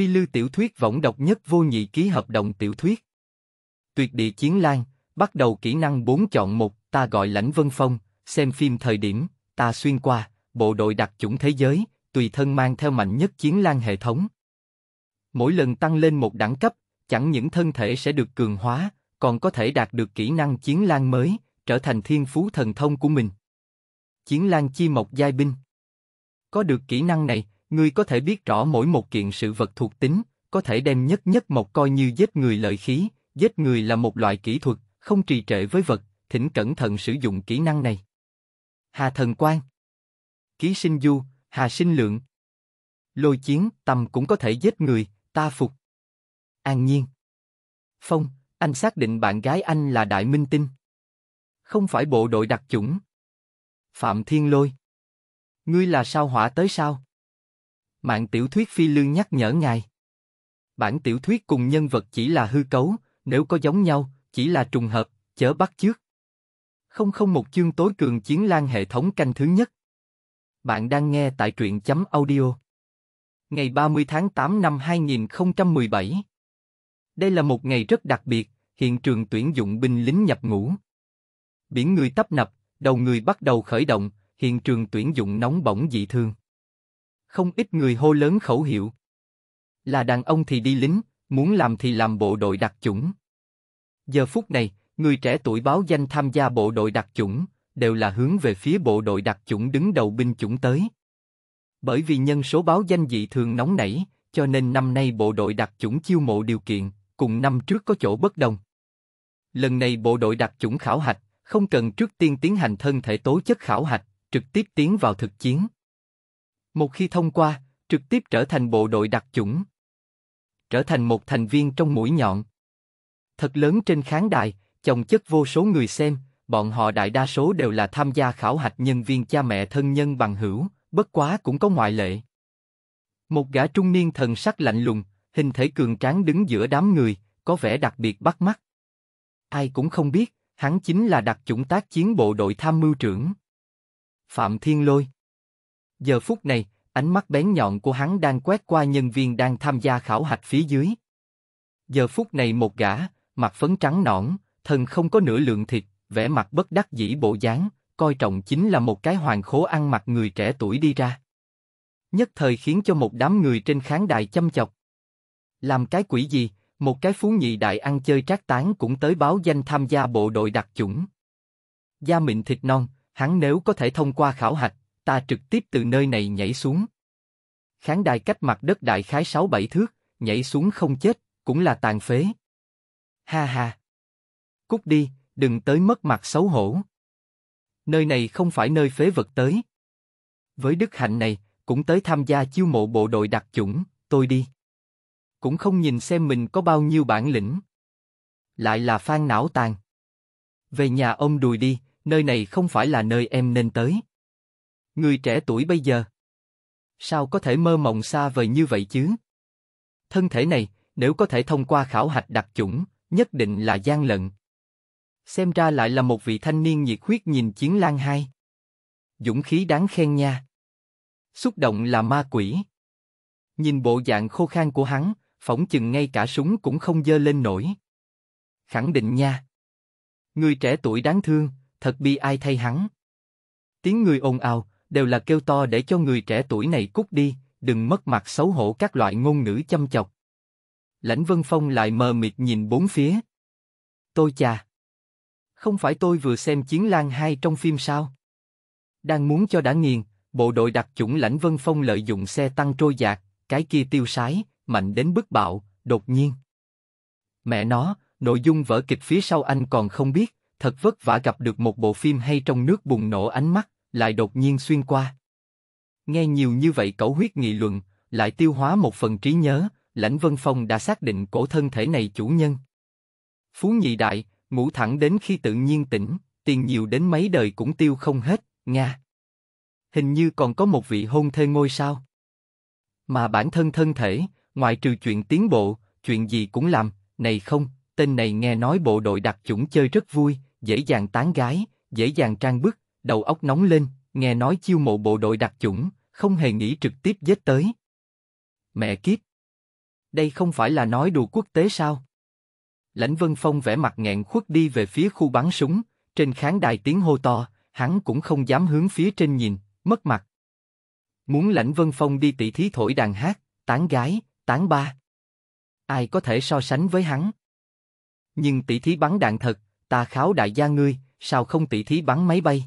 Phi lưu tiểu thuyết võng độc nhất vô nhị ký hợp đồng tiểu thuyết. Tuyệt địa chiến lan, bắt đầu kỹ năng 4 chọn một, ta gọi lãnh vân phong, xem phim thời điểm, ta xuyên qua, bộ đội đặc chủng thế giới, tùy thân mang theo mạnh nhất chiến lan hệ thống. Mỗi lần tăng lên một đẳng cấp, chẳng những thân thể sẽ được cường hóa, còn có thể đạt được kỹ năng chiến lan mới, trở thành thiên phú thần thông của mình. Chiến lan chi mộc giai binh. Có được kỹ năng này, Ngươi có thể biết rõ mỗi một kiện sự vật thuộc tính, có thể đem nhất nhất một coi như giết người lợi khí, giết người là một loại kỹ thuật, không trì trệ với vật, thỉnh cẩn thận sử dụng kỹ năng này. Hà Thần Quang Ký sinh du, Hà sinh lượng Lôi chiến, tầm cũng có thể giết người, ta phục. An nhiên Phong, anh xác định bạn gái anh là Đại Minh Tinh. Không phải bộ đội đặc chủng. Phạm Thiên Lôi Ngươi là sao hỏa tới sao? Mạng tiểu thuyết phi lương nhắc nhở ngài. Bản tiểu thuyết cùng nhân vật chỉ là hư cấu, nếu có giống nhau, chỉ là trùng hợp, chớ bắt chước. Không không một chương tối cường chiến lan hệ thống canh thứ nhất. Bạn đang nghe tại truyện chấm audio. Ngày 30 tháng 8 năm 2017. Đây là một ngày rất đặc biệt, hiện trường tuyển dụng binh lính nhập ngũ. Biển người tấp nập, đầu người bắt đầu khởi động, hiện trường tuyển dụng nóng bỏng dị thương không ít người hô lớn khẩu hiệu. Là đàn ông thì đi lính, muốn làm thì làm bộ đội đặc chủng. Giờ phút này, người trẻ tuổi báo danh tham gia bộ đội đặc chủng, đều là hướng về phía bộ đội đặc chủng đứng đầu binh chủng tới. Bởi vì nhân số báo danh dị thường nóng nảy, cho nên năm nay bộ đội đặc chủng chiêu mộ điều kiện, cùng năm trước có chỗ bất đồng. Lần này bộ đội đặc chủng khảo hạch, không cần trước tiên tiến hành thân thể tố chất khảo hạch, trực tiếp tiến vào thực chiến. Một khi thông qua, trực tiếp trở thành bộ đội đặc chủng. Trở thành một thành viên trong mũi nhọn. Thật lớn trên khán đài, chồng chất vô số người xem, bọn họ đại đa số đều là tham gia khảo hạch nhân viên cha mẹ thân nhân bằng hữu, bất quá cũng có ngoại lệ. Một gã trung niên thần sắc lạnh lùng, hình thể cường tráng đứng giữa đám người, có vẻ đặc biệt bắt mắt. Ai cũng không biết, hắn chính là đặc chủng tác chiến bộ đội tham mưu trưởng. Phạm Thiên Lôi Giờ phút này, ánh mắt bén nhọn của hắn đang quét qua nhân viên đang tham gia khảo hạch phía dưới. Giờ phút này một gã, mặt phấn trắng nõn, thân không có nửa lượng thịt, vẻ mặt bất đắc dĩ bộ dáng, coi trọng chính là một cái hoàng khố ăn mặc người trẻ tuổi đi ra. Nhất thời khiến cho một đám người trên khán đài chăm chọc. Làm cái quỷ gì, một cái phú nhị đại ăn chơi trác tán cũng tới báo danh tham gia bộ đội đặc chủng. Da mịn thịt non, hắn nếu có thể thông qua khảo hạch, ta trực tiếp từ nơi này nhảy xuống. Khán đài cách mặt đất đại khái 6-7 thước, nhảy xuống không chết, cũng là tàn phế. Ha ha! Cút đi, đừng tới mất mặt xấu hổ. Nơi này không phải nơi phế vật tới. Với đức hạnh này, cũng tới tham gia chiêu mộ bộ đội đặc chủng, tôi đi. Cũng không nhìn xem mình có bao nhiêu bản lĩnh. Lại là phan não tàn. Về nhà ông đùi đi, nơi này không phải là nơi em nên tới. Người trẻ tuổi bây giờ. Sao có thể mơ mộng xa vời như vậy chứ? Thân thể này, nếu có thể thông qua khảo hạch đặc chủng, nhất định là gian lận. Xem ra lại là một vị thanh niên nhiệt huyết nhìn chiến lan hai. Dũng khí đáng khen nha. Xúc động là ma quỷ. Nhìn bộ dạng khô khan của hắn, phỏng chừng ngay cả súng cũng không dơ lên nổi. Khẳng định nha. Người trẻ tuổi đáng thương, thật bi ai thay hắn. Tiếng người ồn ào, đều là kêu to để cho người trẻ tuổi này cút đi, đừng mất mặt xấu hổ các loại ngôn ngữ châm chọc. Lãnh Vân Phong lại mờ mịt nhìn bốn phía. Tôi chà! Không phải tôi vừa xem Chiến Lan 2 trong phim sao? Đang muốn cho đã nghiền, bộ đội đặc chủng Lãnh Vân Phong lợi dụng xe tăng trôi dạt, cái kia tiêu sái, mạnh đến bức bạo, đột nhiên. Mẹ nó, nội dung vở kịch phía sau anh còn không biết, thật vất vả gặp được một bộ phim hay trong nước bùng nổ ánh mắt, lại đột nhiên xuyên qua. Nghe nhiều như vậy cẩu huyết nghị luận, lại tiêu hóa một phần trí nhớ, lãnh vân phong đã xác định cổ thân thể này chủ nhân. Phú nhị đại, ngủ thẳng đến khi tự nhiên tỉnh, tiền nhiều đến mấy đời cũng tiêu không hết, nha Hình như còn có một vị hôn thê ngôi sao. Mà bản thân thân thể, ngoại trừ chuyện tiến bộ, chuyện gì cũng làm, này không, tên này nghe nói bộ đội đặc chủng chơi rất vui, dễ dàng tán gái, dễ dàng trang bức, đầu óc nóng lên, nghe nói chiêu mộ bộ đội đặc chủng, không hề nghĩ trực tiếp giết tới. Mẹ kiếp! Đây không phải là nói đùa quốc tế sao? Lãnh Vân Phong vẻ mặt nghẹn khuất đi về phía khu bắn súng, trên khán đài tiếng hô to, hắn cũng không dám hướng phía trên nhìn, mất mặt. Muốn Lãnh Vân Phong đi tỷ thí thổi đàn hát, tán gái, tán ba. Ai có thể so sánh với hắn? Nhưng tỷ thí bắn đạn thật, ta kháo đại gia ngươi, sao không tỷ thí bắn máy bay?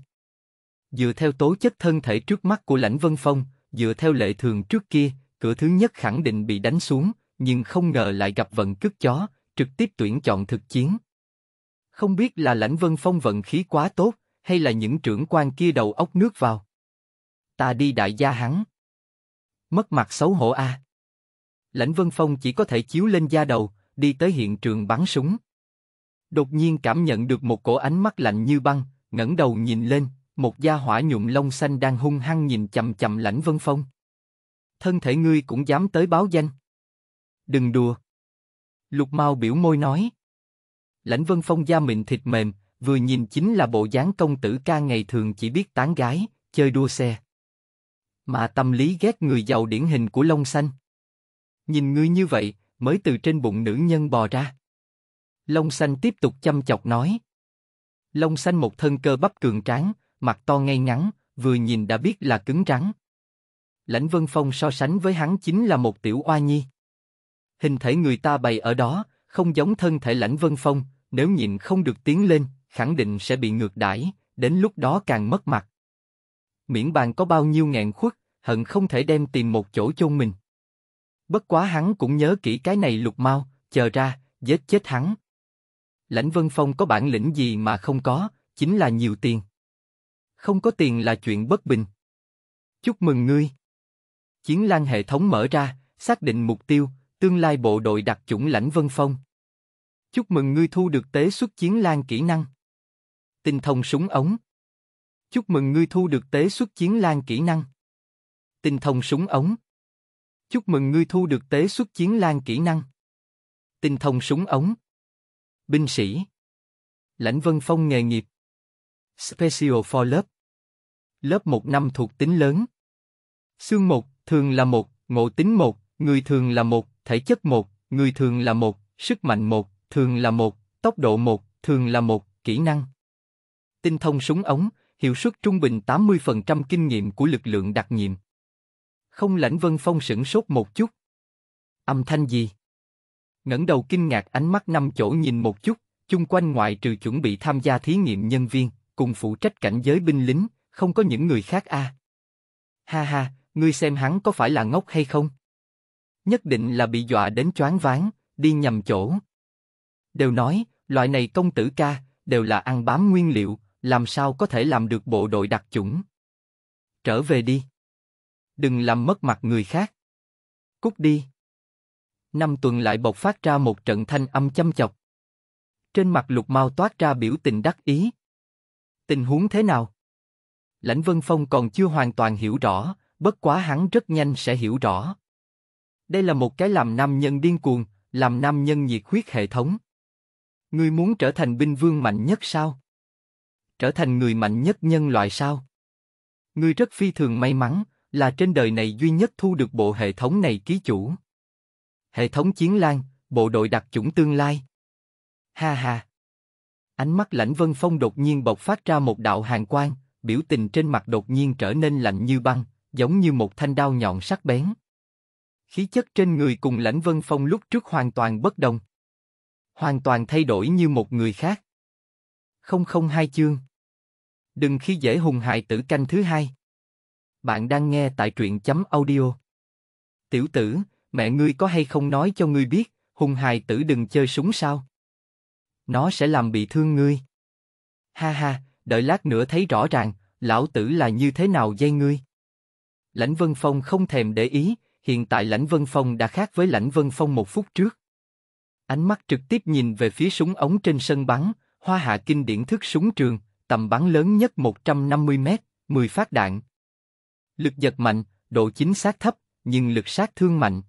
Dựa theo tố chất thân thể trước mắt của Lãnh Vân Phong, dựa theo lệ thường trước kia, cửa thứ nhất khẳng định bị đánh xuống, nhưng không ngờ lại gặp vận cướp chó, trực tiếp tuyển chọn thực chiến. Không biết là Lãnh Vân Phong vận khí quá tốt, hay là những trưởng quan kia đầu óc nước vào. Ta đi đại gia hắn. Mất mặt xấu hổ a. À. Lãnh Vân Phong chỉ có thể chiếu lên da đầu, đi tới hiện trường bắn súng. Đột nhiên cảm nhận được một cổ ánh mắt lạnh như băng, ngẩng đầu nhìn lên, một gia hỏa nhụm lông xanh đang hung hăng nhìn chậm chậm lãnh vân phong. Thân thể ngươi cũng dám tới báo danh. Đừng đùa. Lục mau biểu môi nói. Lãnh vân phong da mịn thịt mềm, vừa nhìn chính là bộ dáng công tử ca ngày thường chỉ biết tán gái, chơi đua xe. Mà tâm lý ghét người giàu điển hình của lông xanh. Nhìn ngươi như vậy, mới từ trên bụng nữ nhân bò ra. lông xanh tiếp tục chăm chọc nói. lông xanh một thân cơ bắp cường tráng, mặt to ngay ngắn, vừa nhìn đã biết là cứng rắn. Lãnh Vân Phong so sánh với hắn chính là một tiểu oa nhi. Hình thể người ta bày ở đó, không giống thân thể Lãnh Vân Phong, nếu nhịn không được tiến lên, khẳng định sẽ bị ngược đãi, đến lúc đó càng mất mặt. Miễn bàn có bao nhiêu ngàn khuất, hận không thể đem tìm một chỗ chôn mình. Bất quá hắn cũng nhớ kỹ cái này lục mau, chờ ra, giết chết hắn. Lãnh Vân Phong có bản lĩnh gì mà không có, chính là nhiều tiền không có tiền là chuyện bất bình. Chúc mừng ngươi. Chiến lan hệ thống mở ra, xác định mục tiêu, tương lai bộ đội đặc chủng lãnh vân phong. Chúc mừng ngươi thu được tế xuất chiến lan kỹ năng. Tinh thông súng ống. Chúc mừng ngươi thu được tế xuất chiến lan kỹ năng. Tinh thông súng ống. Chúc mừng ngươi thu được tế xuất chiến lan kỹ năng. Tinh thông súng ống. Binh sĩ. Lãnh Vân Phong nghề nghiệp. Special for lớp lớp 1 năm thuộc tính lớn. Xương 1, thường là 1, ngộ tính 1, người thường là 1, thể chất 1, người thường là 1, sức mạnh 1, thường là 1, tốc độ 1, thường là 1, kỹ năng. Tinh thông súng ống, hiệu suất trung bình 80% kinh nghiệm của lực lượng đặc nhiệm. Không lãnh vân phong sửng sốt một chút. Âm thanh gì? ngẩng đầu kinh ngạc ánh mắt năm chỗ nhìn một chút, chung quanh ngoại trừ chuẩn bị tham gia thí nghiệm nhân viên, cùng phụ trách cảnh giới binh lính, không có những người khác a. À. Ha ha, ngươi xem hắn có phải là ngốc hay không? Nhất định là bị dọa đến choáng váng, đi nhầm chỗ. Đều nói, loại này công tử ca, đều là ăn bám nguyên liệu, làm sao có thể làm được bộ đội đặc chủng. Trở về đi. Đừng làm mất mặt người khác. Cút đi. Năm tuần lại bộc phát ra một trận thanh âm châm chọc. Trên mặt lục mau toát ra biểu tình đắc ý. Tình huống thế nào? Lãnh Vân Phong còn chưa hoàn toàn hiểu rõ, bất quá hắn rất nhanh sẽ hiểu rõ. Đây là một cái làm nam nhân điên cuồng, làm nam nhân nhiệt huyết hệ thống. Ngươi muốn trở thành binh vương mạnh nhất sao? Trở thành người mạnh nhất nhân loại sao? Ngươi rất phi thường may mắn, là trên đời này duy nhất thu được bộ hệ thống này ký chủ. Hệ thống chiến lan, bộ đội đặc chủng tương lai. Ha ha. Ánh mắt lãnh vân phong đột nhiên bộc phát ra một đạo hàng quang, biểu tình trên mặt đột nhiên trở nên lạnh như băng, giống như một thanh đao nhọn sắc bén. Khí chất trên người cùng lãnh vân phong lúc trước hoàn toàn bất đồng. Hoàn toàn thay đổi như một người khác. Không không hai chương. Đừng khi dễ hùng hại tử canh thứ hai. Bạn đang nghe tại truyện chấm audio. Tiểu tử, mẹ ngươi có hay không nói cho ngươi biết, hùng hài tử đừng chơi súng sao? Nó sẽ làm bị thương ngươi. Ha ha, đợi lát nữa thấy rõ ràng, lão tử là như thế nào dây ngươi. Lãnh Vân Phong không thèm để ý, hiện tại Lãnh Vân Phong đã khác với Lãnh Vân Phong một phút trước. Ánh mắt trực tiếp nhìn về phía súng ống trên sân bắn, hoa hạ kinh điển thức súng trường, tầm bắn lớn nhất 150 mét, 10 phát đạn. Lực giật mạnh, độ chính xác thấp, nhưng lực sát thương mạnh.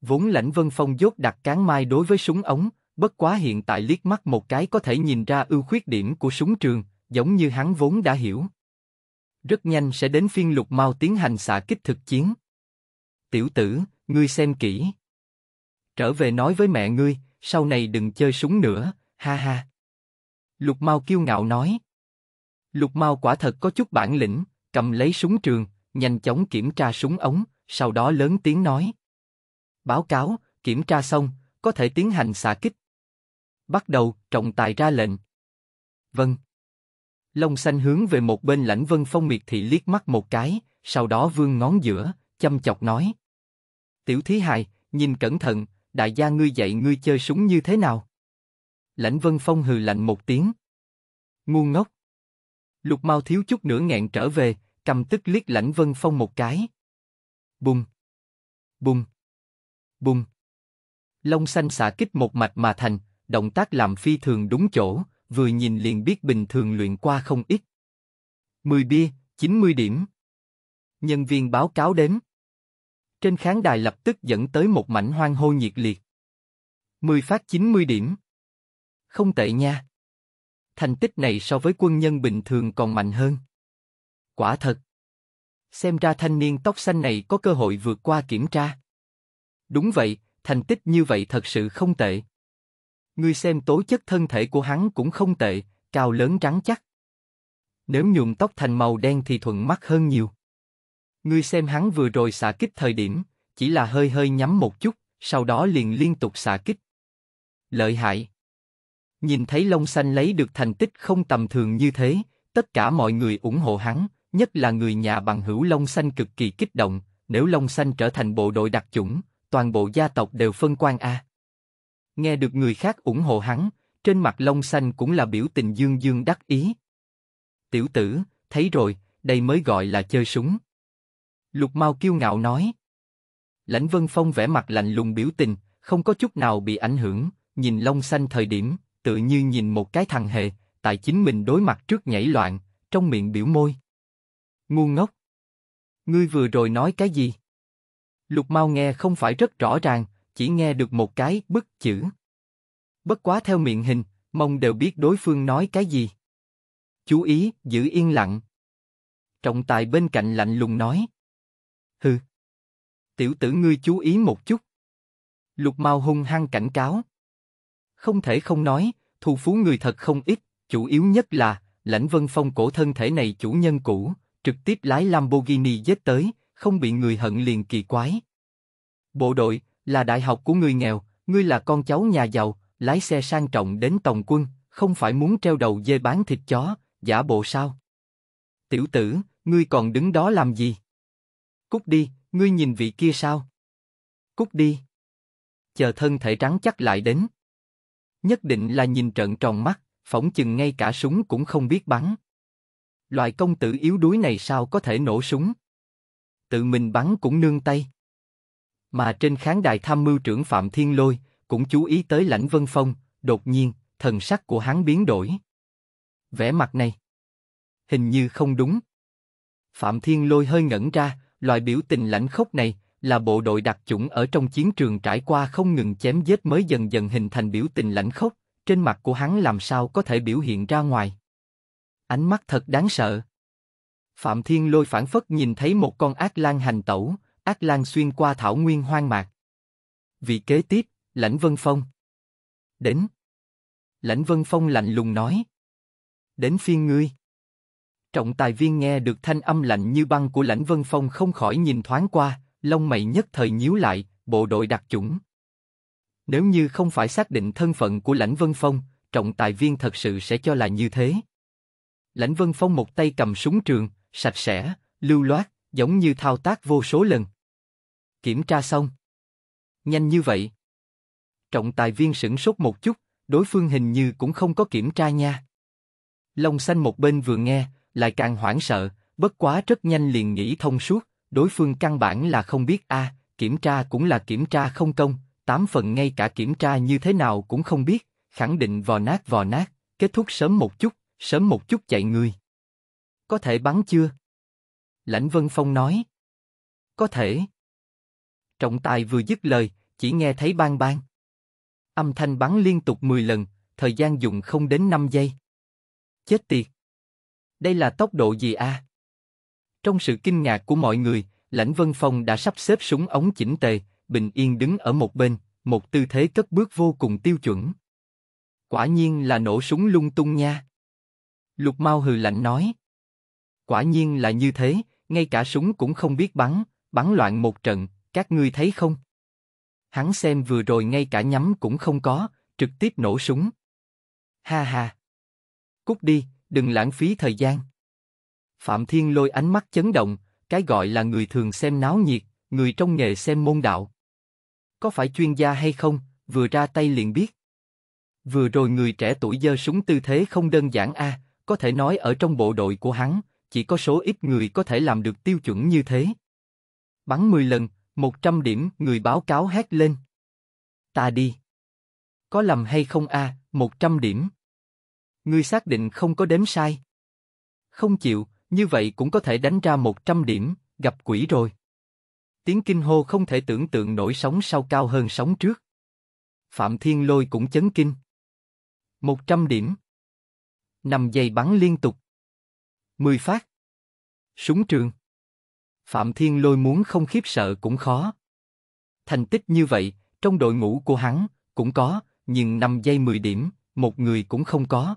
Vốn Lãnh Vân Phong dốt đặt cán mai đối với súng ống, bất quá hiện tại liếc mắt một cái có thể nhìn ra ưu khuyết điểm của súng trường, giống như hắn vốn đã hiểu. Rất nhanh sẽ đến phiên lục mau tiến hành xạ kích thực chiến. Tiểu tử, ngươi xem kỹ. Trở về nói với mẹ ngươi, sau này đừng chơi súng nữa, ha ha. Lục mau kiêu ngạo nói. Lục mau quả thật có chút bản lĩnh, cầm lấy súng trường, nhanh chóng kiểm tra súng ống, sau đó lớn tiếng nói. Báo cáo, kiểm tra xong, có thể tiến hành xạ kích. Bắt đầu, trọng tài ra lệnh. Vâng. Long xanh hướng về một bên lãnh vân phong miệt thị liếc mắt một cái, sau đó vương ngón giữa, châm chọc nói. Tiểu thí hài, nhìn cẩn thận, đại gia ngươi dạy ngươi chơi súng như thế nào? Lãnh vân phong hừ lạnh một tiếng. Ngu ngốc. Lục mau thiếu chút nữa nghẹn trở về, cầm tức liếc lãnh vân phong một cái. Bùng. Bùng. Bùng. Long xanh xả kích một mạch mà thành, động tác làm phi thường đúng chỗ, vừa nhìn liền biết bình thường luyện qua không ít. 10 bia, 90 điểm. Nhân viên báo cáo đến. Trên khán đài lập tức dẫn tới một mảnh hoang hô nhiệt liệt. 10 phát 90 điểm. Không tệ nha. Thành tích này so với quân nhân bình thường còn mạnh hơn. Quả thật. Xem ra thanh niên tóc xanh này có cơ hội vượt qua kiểm tra. Đúng vậy, thành tích như vậy thật sự không tệ. Ngươi xem tố chất thân thể của hắn cũng không tệ, cao lớn trắng chắc. Nếu nhuộm tóc thành màu đen thì thuận mắt hơn nhiều. Ngươi xem hắn vừa rồi xạ kích thời điểm, chỉ là hơi hơi nhắm một chút, sau đó liền liên tục xạ kích. Lợi hại. Nhìn thấy Long Xanh lấy được thành tích không tầm thường như thế, tất cả mọi người ủng hộ hắn, nhất là người nhà bằng hữu Long Xanh cực kỳ kích động, nếu Long Xanh trở thành bộ đội đặc chủng, toàn bộ gia tộc đều phân quan A. Nghe được người khác ủng hộ hắn, trên mặt Long Xanh cũng là biểu tình dương dương đắc ý. Tiểu tử, thấy rồi, đây mới gọi là chơi súng. Lục Mao kiêu ngạo nói. Lãnh Vân Phong vẻ mặt lạnh lùng biểu tình, không có chút nào bị ảnh hưởng, nhìn Long Xanh thời điểm, tự như nhìn một cái thằng hề, tại chính mình đối mặt trước nhảy loạn, trong miệng biểu môi. Ngu ngốc! Ngươi vừa rồi nói cái gì? Lục Mao nghe không phải rất rõ ràng, chỉ nghe được một cái bức chữ. Bất quá theo miệng hình, mong đều biết đối phương nói cái gì. Chú ý, giữ yên lặng. Trọng tài bên cạnh lạnh lùng nói. Hừ. Tiểu tử ngươi chú ý một chút. Lục mau hung hăng cảnh cáo. Không thể không nói, thù phú người thật không ít, chủ yếu nhất là, lãnh vân phong cổ thân thể này chủ nhân cũ, trực tiếp lái Lamborghini dết tới, không bị người hận liền kỳ quái. Bộ đội, là đại học của người nghèo, ngươi là con cháu nhà giàu, lái xe sang trọng đến tổng quân, không phải muốn treo đầu dê bán thịt chó, giả bộ sao? Tiểu tử, ngươi còn đứng đó làm gì? Cút đi, ngươi nhìn vị kia sao? Cút đi. Chờ thân thể trắng chắc lại đến. Nhất định là nhìn trợn tròn mắt, phỏng chừng ngay cả súng cũng không biết bắn. Loại công tử yếu đuối này sao có thể nổ súng? Tự mình bắn cũng nương tay. Mà trên khán đài tham mưu trưởng Phạm Thiên Lôi cũng chú ý tới Lãnh Vân Phong, đột nhiên, thần sắc của hắn biến đổi. Vẻ mặt này, hình như không đúng. Phạm Thiên Lôi hơi ngẩn ra, loại biểu tình lãnh khốc này là bộ đội đặc chủng ở trong chiến trường trải qua không ngừng chém giết mới dần dần hình thành biểu tình lãnh khốc, trên mặt của hắn làm sao có thể biểu hiện ra ngoài. Ánh mắt thật đáng sợ. Phạm Thiên Lôi phản phất nhìn thấy một con ác lan hành tẩu, Ác Lan xuyên qua thảo nguyên hoang mạc. Vị kế tiếp, Lãnh Vân Phong. Đến. Lãnh Vân Phong lạnh lùng nói. Đến phiên ngươi. Trọng tài viên nghe được thanh âm lạnh như băng của Lãnh Vân Phong không khỏi nhìn thoáng qua, lông mày nhất thời nhíu lại, bộ đội đặc chủng. Nếu như không phải xác định thân phận của Lãnh Vân Phong, trọng tài viên thật sự sẽ cho là như thế. Lãnh Vân Phong một tay cầm súng trường, sạch sẽ, lưu loát, giống như thao tác vô số lần. Kiểm tra xong. Nhanh như vậy. Trọng tài viên sửng sốt một chút, đối phương hình như cũng không có kiểm tra nha. Long xanh một bên vừa nghe, lại càng hoảng sợ, bất quá rất nhanh liền nghĩ thông suốt, đối phương căn bản là không biết a, à, kiểm tra cũng là kiểm tra không công, tám phần ngay cả kiểm tra như thế nào cũng không biết, khẳng định vò nát vò nát, kết thúc sớm một chút, sớm một chút chạy người. Có thể bắn chưa? Lãnh Vân Phong nói. Có thể. Trọng tài vừa dứt lời, chỉ nghe thấy bang bang. Âm thanh bắn liên tục 10 lần, thời gian dùng không đến 5 giây. Chết tiệt! Đây là tốc độ gì a? À? Trong sự kinh ngạc của mọi người, lãnh vân phong đã sắp xếp súng ống chỉnh tề, bình yên đứng ở một bên, một tư thế cất bước vô cùng tiêu chuẩn. Quả nhiên là nổ súng lung tung nha. Lục Mao hừ lạnh nói. Quả nhiên là như thế, ngay cả súng cũng không biết bắn, bắn loạn một trận, các ngươi thấy không? Hắn xem vừa rồi ngay cả nhắm cũng không có, trực tiếp nổ súng. Ha ha! Cút đi, đừng lãng phí thời gian. Phạm Thiên lôi ánh mắt chấn động, cái gọi là người thường xem náo nhiệt, người trong nghề xem môn đạo. Có phải chuyên gia hay không, vừa ra tay liền biết. Vừa rồi người trẻ tuổi giơ súng tư thế không đơn giản a, à, có thể nói ở trong bộ đội của hắn, chỉ có số ít người có thể làm được tiêu chuẩn như thế. Bắn 10 lần, một trăm điểm, người báo cáo hét lên. Ta đi. Có lầm hay không a? À, một trăm điểm. Ngươi xác định không có đếm sai. Không chịu, như vậy cũng có thể đánh ra một trăm điểm, gặp quỷ rồi. Tiếng kinh hô không thể tưởng tượng nổi sóng sau cao hơn sóng trước. Phạm Thiên Lôi cũng chấn kinh. Một trăm điểm. Nằm giày bắn liên tục. Mười phát. Súng trường. Phạm Thiên Lôi muốn không khiếp sợ cũng khó. Thành tích như vậy, trong đội ngũ của hắn, cũng có, nhưng 5 giây 10 điểm, một người cũng không có.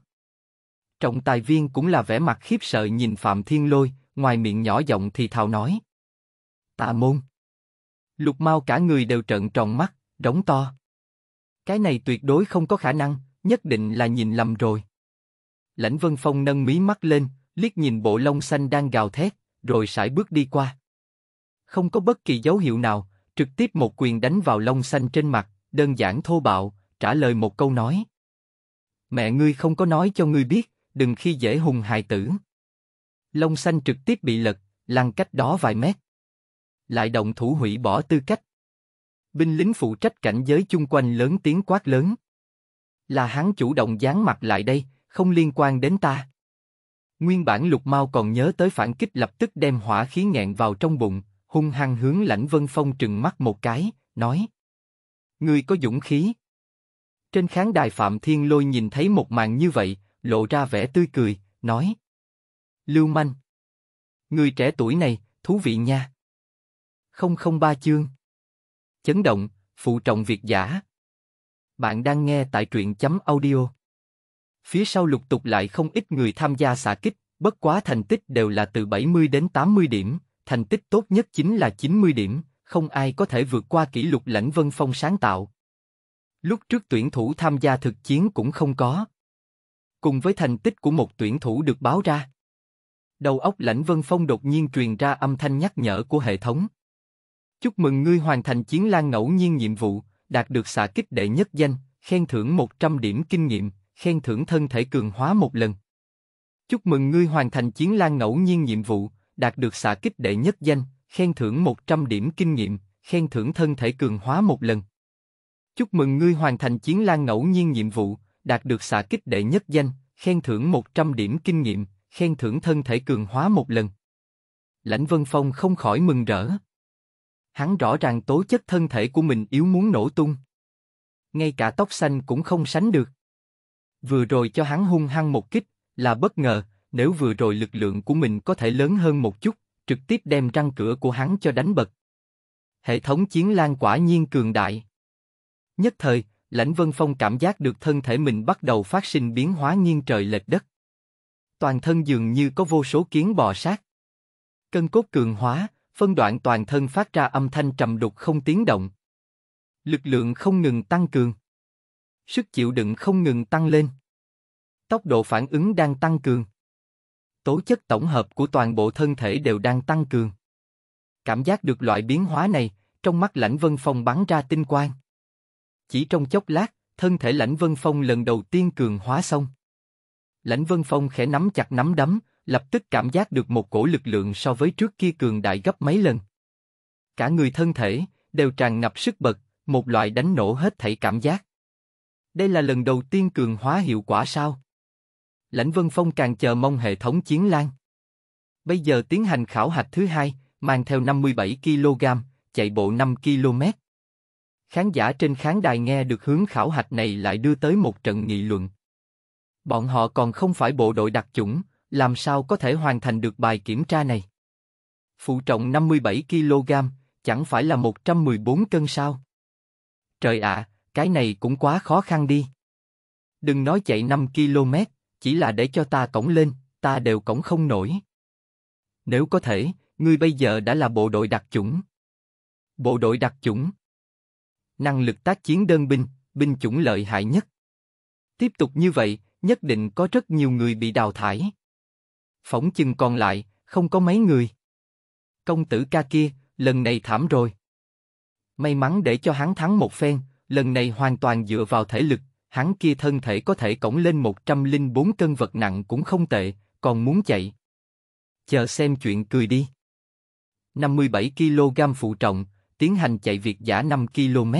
Trọng tài viên cũng là vẻ mặt khiếp sợ nhìn Phạm Thiên Lôi, ngoài miệng nhỏ giọng thì thào nói. Tạ môn. Lục mau cả người đều trợn tròn mắt, đóng to. Cái này tuyệt đối không có khả năng, nhất định là nhìn lầm rồi. Lãnh Vân Phong nâng mí mắt lên, liếc nhìn bộ lông xanh đang gào thét, rồi sải bước đi qua không có bất kỳ dấu hiệu nào, trực tiếp một quyền đánh vào lông xanh trên mặt, đơn giản thô bạo, trả lời một câu nói. Mẹ ngươi không có nói cho ngươi biết, đừng khi dễ hùng hài tử. Lông xanh trực tiếp bị lật, lăn cách đó vài mét. Lại động thủ hủy bỏ tư cách. Binh lính phụ trách cảnh giới chung quanh lớn tiếng quát lớn. Là hắn chủ động dán mặt lại đây, không liên quan đến ta. Nguyên bản lục mau còn nhớ tới phản kích lập tức đem hỏa khí nghẹn vào trong bụng, hung hăng hướng lãnh vân phong trừng mắt một cái, nói. Ngươi có dũng khí. Trên khán đài Phạm Thiên Lôi nhìn thấy một màn như vậy, lộ ra vẻ tươi cười, nói. Lưu manh. Người trẻ tuổi này, thú vị nha. Không không ba chương. Chấn động, phụ trọng việc giả. Bạn đang nghe tại truyện chấm audio. Phía sau lục tục lại không ít người tham gia xạ kích, bất quá thành tích đều là từ 70 đến 80 điểm, thành tích tốt nhất chính là 90 điểm, không ai có thể vượt qua kỷ lục lãnh vân phong sáng tạo. Lúc trước tuyển thủ tham gia thực chiến cũng không có. Cùng với thành tích của một tuyển thủ được báo ra. Đầu óc lãnh vân phong đột nhiên truyền ra âm thanh nhắc nhở của hệ thống. Chúc mừng ngươi hoàn thành chiến lan ngẫu nhiên nhiệm vụ, đạt được xạ kích đệ nhất danh, khen thưởng 100 điểm kinh nghiệm, khen thưởng thân thể cường hóa một lần. Chúc mừng ngươi hoàn thành chiến lan ngẫu nhiên nhiệm vụ, đạt được xạ kích đệ nhất danh, khen thưởng 100 điểm kinh nghiệm, khen thưởng thân thể cường hóa một lần. Chúc mừng ngươi hoàn thành chiến lan ngẫu nhiên nhiệm vụ, đạt được xạ kích đệ nhất danh, khen thưởng 100 điểm kinh nghiệm, khen thưởng thân thể cường hóa một lần. Lãnh Vân Phong không khỏi mừng rỡ. Hắn rõ ràng tố chất thân thể của mình yếu muốn nổ tung. Ngay cả tóc xanh cũng không sánh được. Vừa rồi cho hắn hung hăng một kích, là bất ngờ, nếu vừa rồi lực lượng của mình có thể lớn hơn một chút, trực tiếp đem răng cửa của hắn cho đánh bật. Hệ thống chiến lan quả nhiên cường đại. Nhất thời, Lãnh Vân Phong cảm giác được thân thể mình bắt đầu phát sinh biến hóa nghiêng trời lệch đất. Toàn thân dường như có vô số kiến bò sát. Cân cốt cường hóa, phân đoạn toàn thân phát ra âm thanh trầm đục không tiếng động. Lực lượng không ngừng tăng cường. Sức chịu đựng không ngừng tăng lên. Tốc độ phản ứng đang tăng cường tố chất tổng hợp của toàn bộ thân thể đều đang tăng cường. Cảm giác được loại biến hóa này, trong mắt Lãnh Vân Phong bắn ra tinh quang. Chỉ trong chốc lát, thân thể Lãnh Vân Phong lần đầu tiên cường hóa xong. Lãnh Vân Phong khẽ nắm chặt nắm đấm, lập tức cảm giác được một cổ lực lượng so với trước kia cường đại gấp mấy lần. Cả người thân thể đều tràn ngập sức bật, một loại đánh nổ hết thảy cảm giác. Đây là lần đầu tiên cường hóa hiệu quả sao? Lãnh Vân Phong càng chờ mong hệ thống chiến lan. Bây giờ tiến hành khảo hạch thứ hai, mang theo 57 kg, chạy bộ 5 km. Khán giả trên khán đài nghe được hướng khảo hạch này lại đưa tới một trận nghị luận. Bọn họ còn không phải bộ đội đặc chủng, làm sao có thể hoàn thành được bài kiểm tra này? Phụ trọng 57 kg, chẳng phải là 114 cân sao? Trời ạ, à, cái này cũng quá khó khăn đi. Đừng nói chạy 5 km, chỉ là để cho ta cõng lên, ta đều cõng không nổi. Nếu có thể, ngươi bây giờ đã là bộ đội đặc chủng. Bộ đội đặc chủng. Năng lực tác chiến đơn binh, binh chủng lợi hại nhất. Tiếp tục như vậy, nhất định có rất nhiều người bị đào thải. Phỏng chừng còn lại, không có mấy người. Công tử ca kia, lần này thảm rồi. May mắn để cho hắn thắng một phen, lần này hoàn toàn dựa vào thể lực, hắn kia thân thể có thể cõng lên 104 cân vật nặng cũng không tệ, còn muốn chạy. Chờ xem chuyện cười đi. 57 kg phụ trọng, tiến hành chạy việc giả 5 km.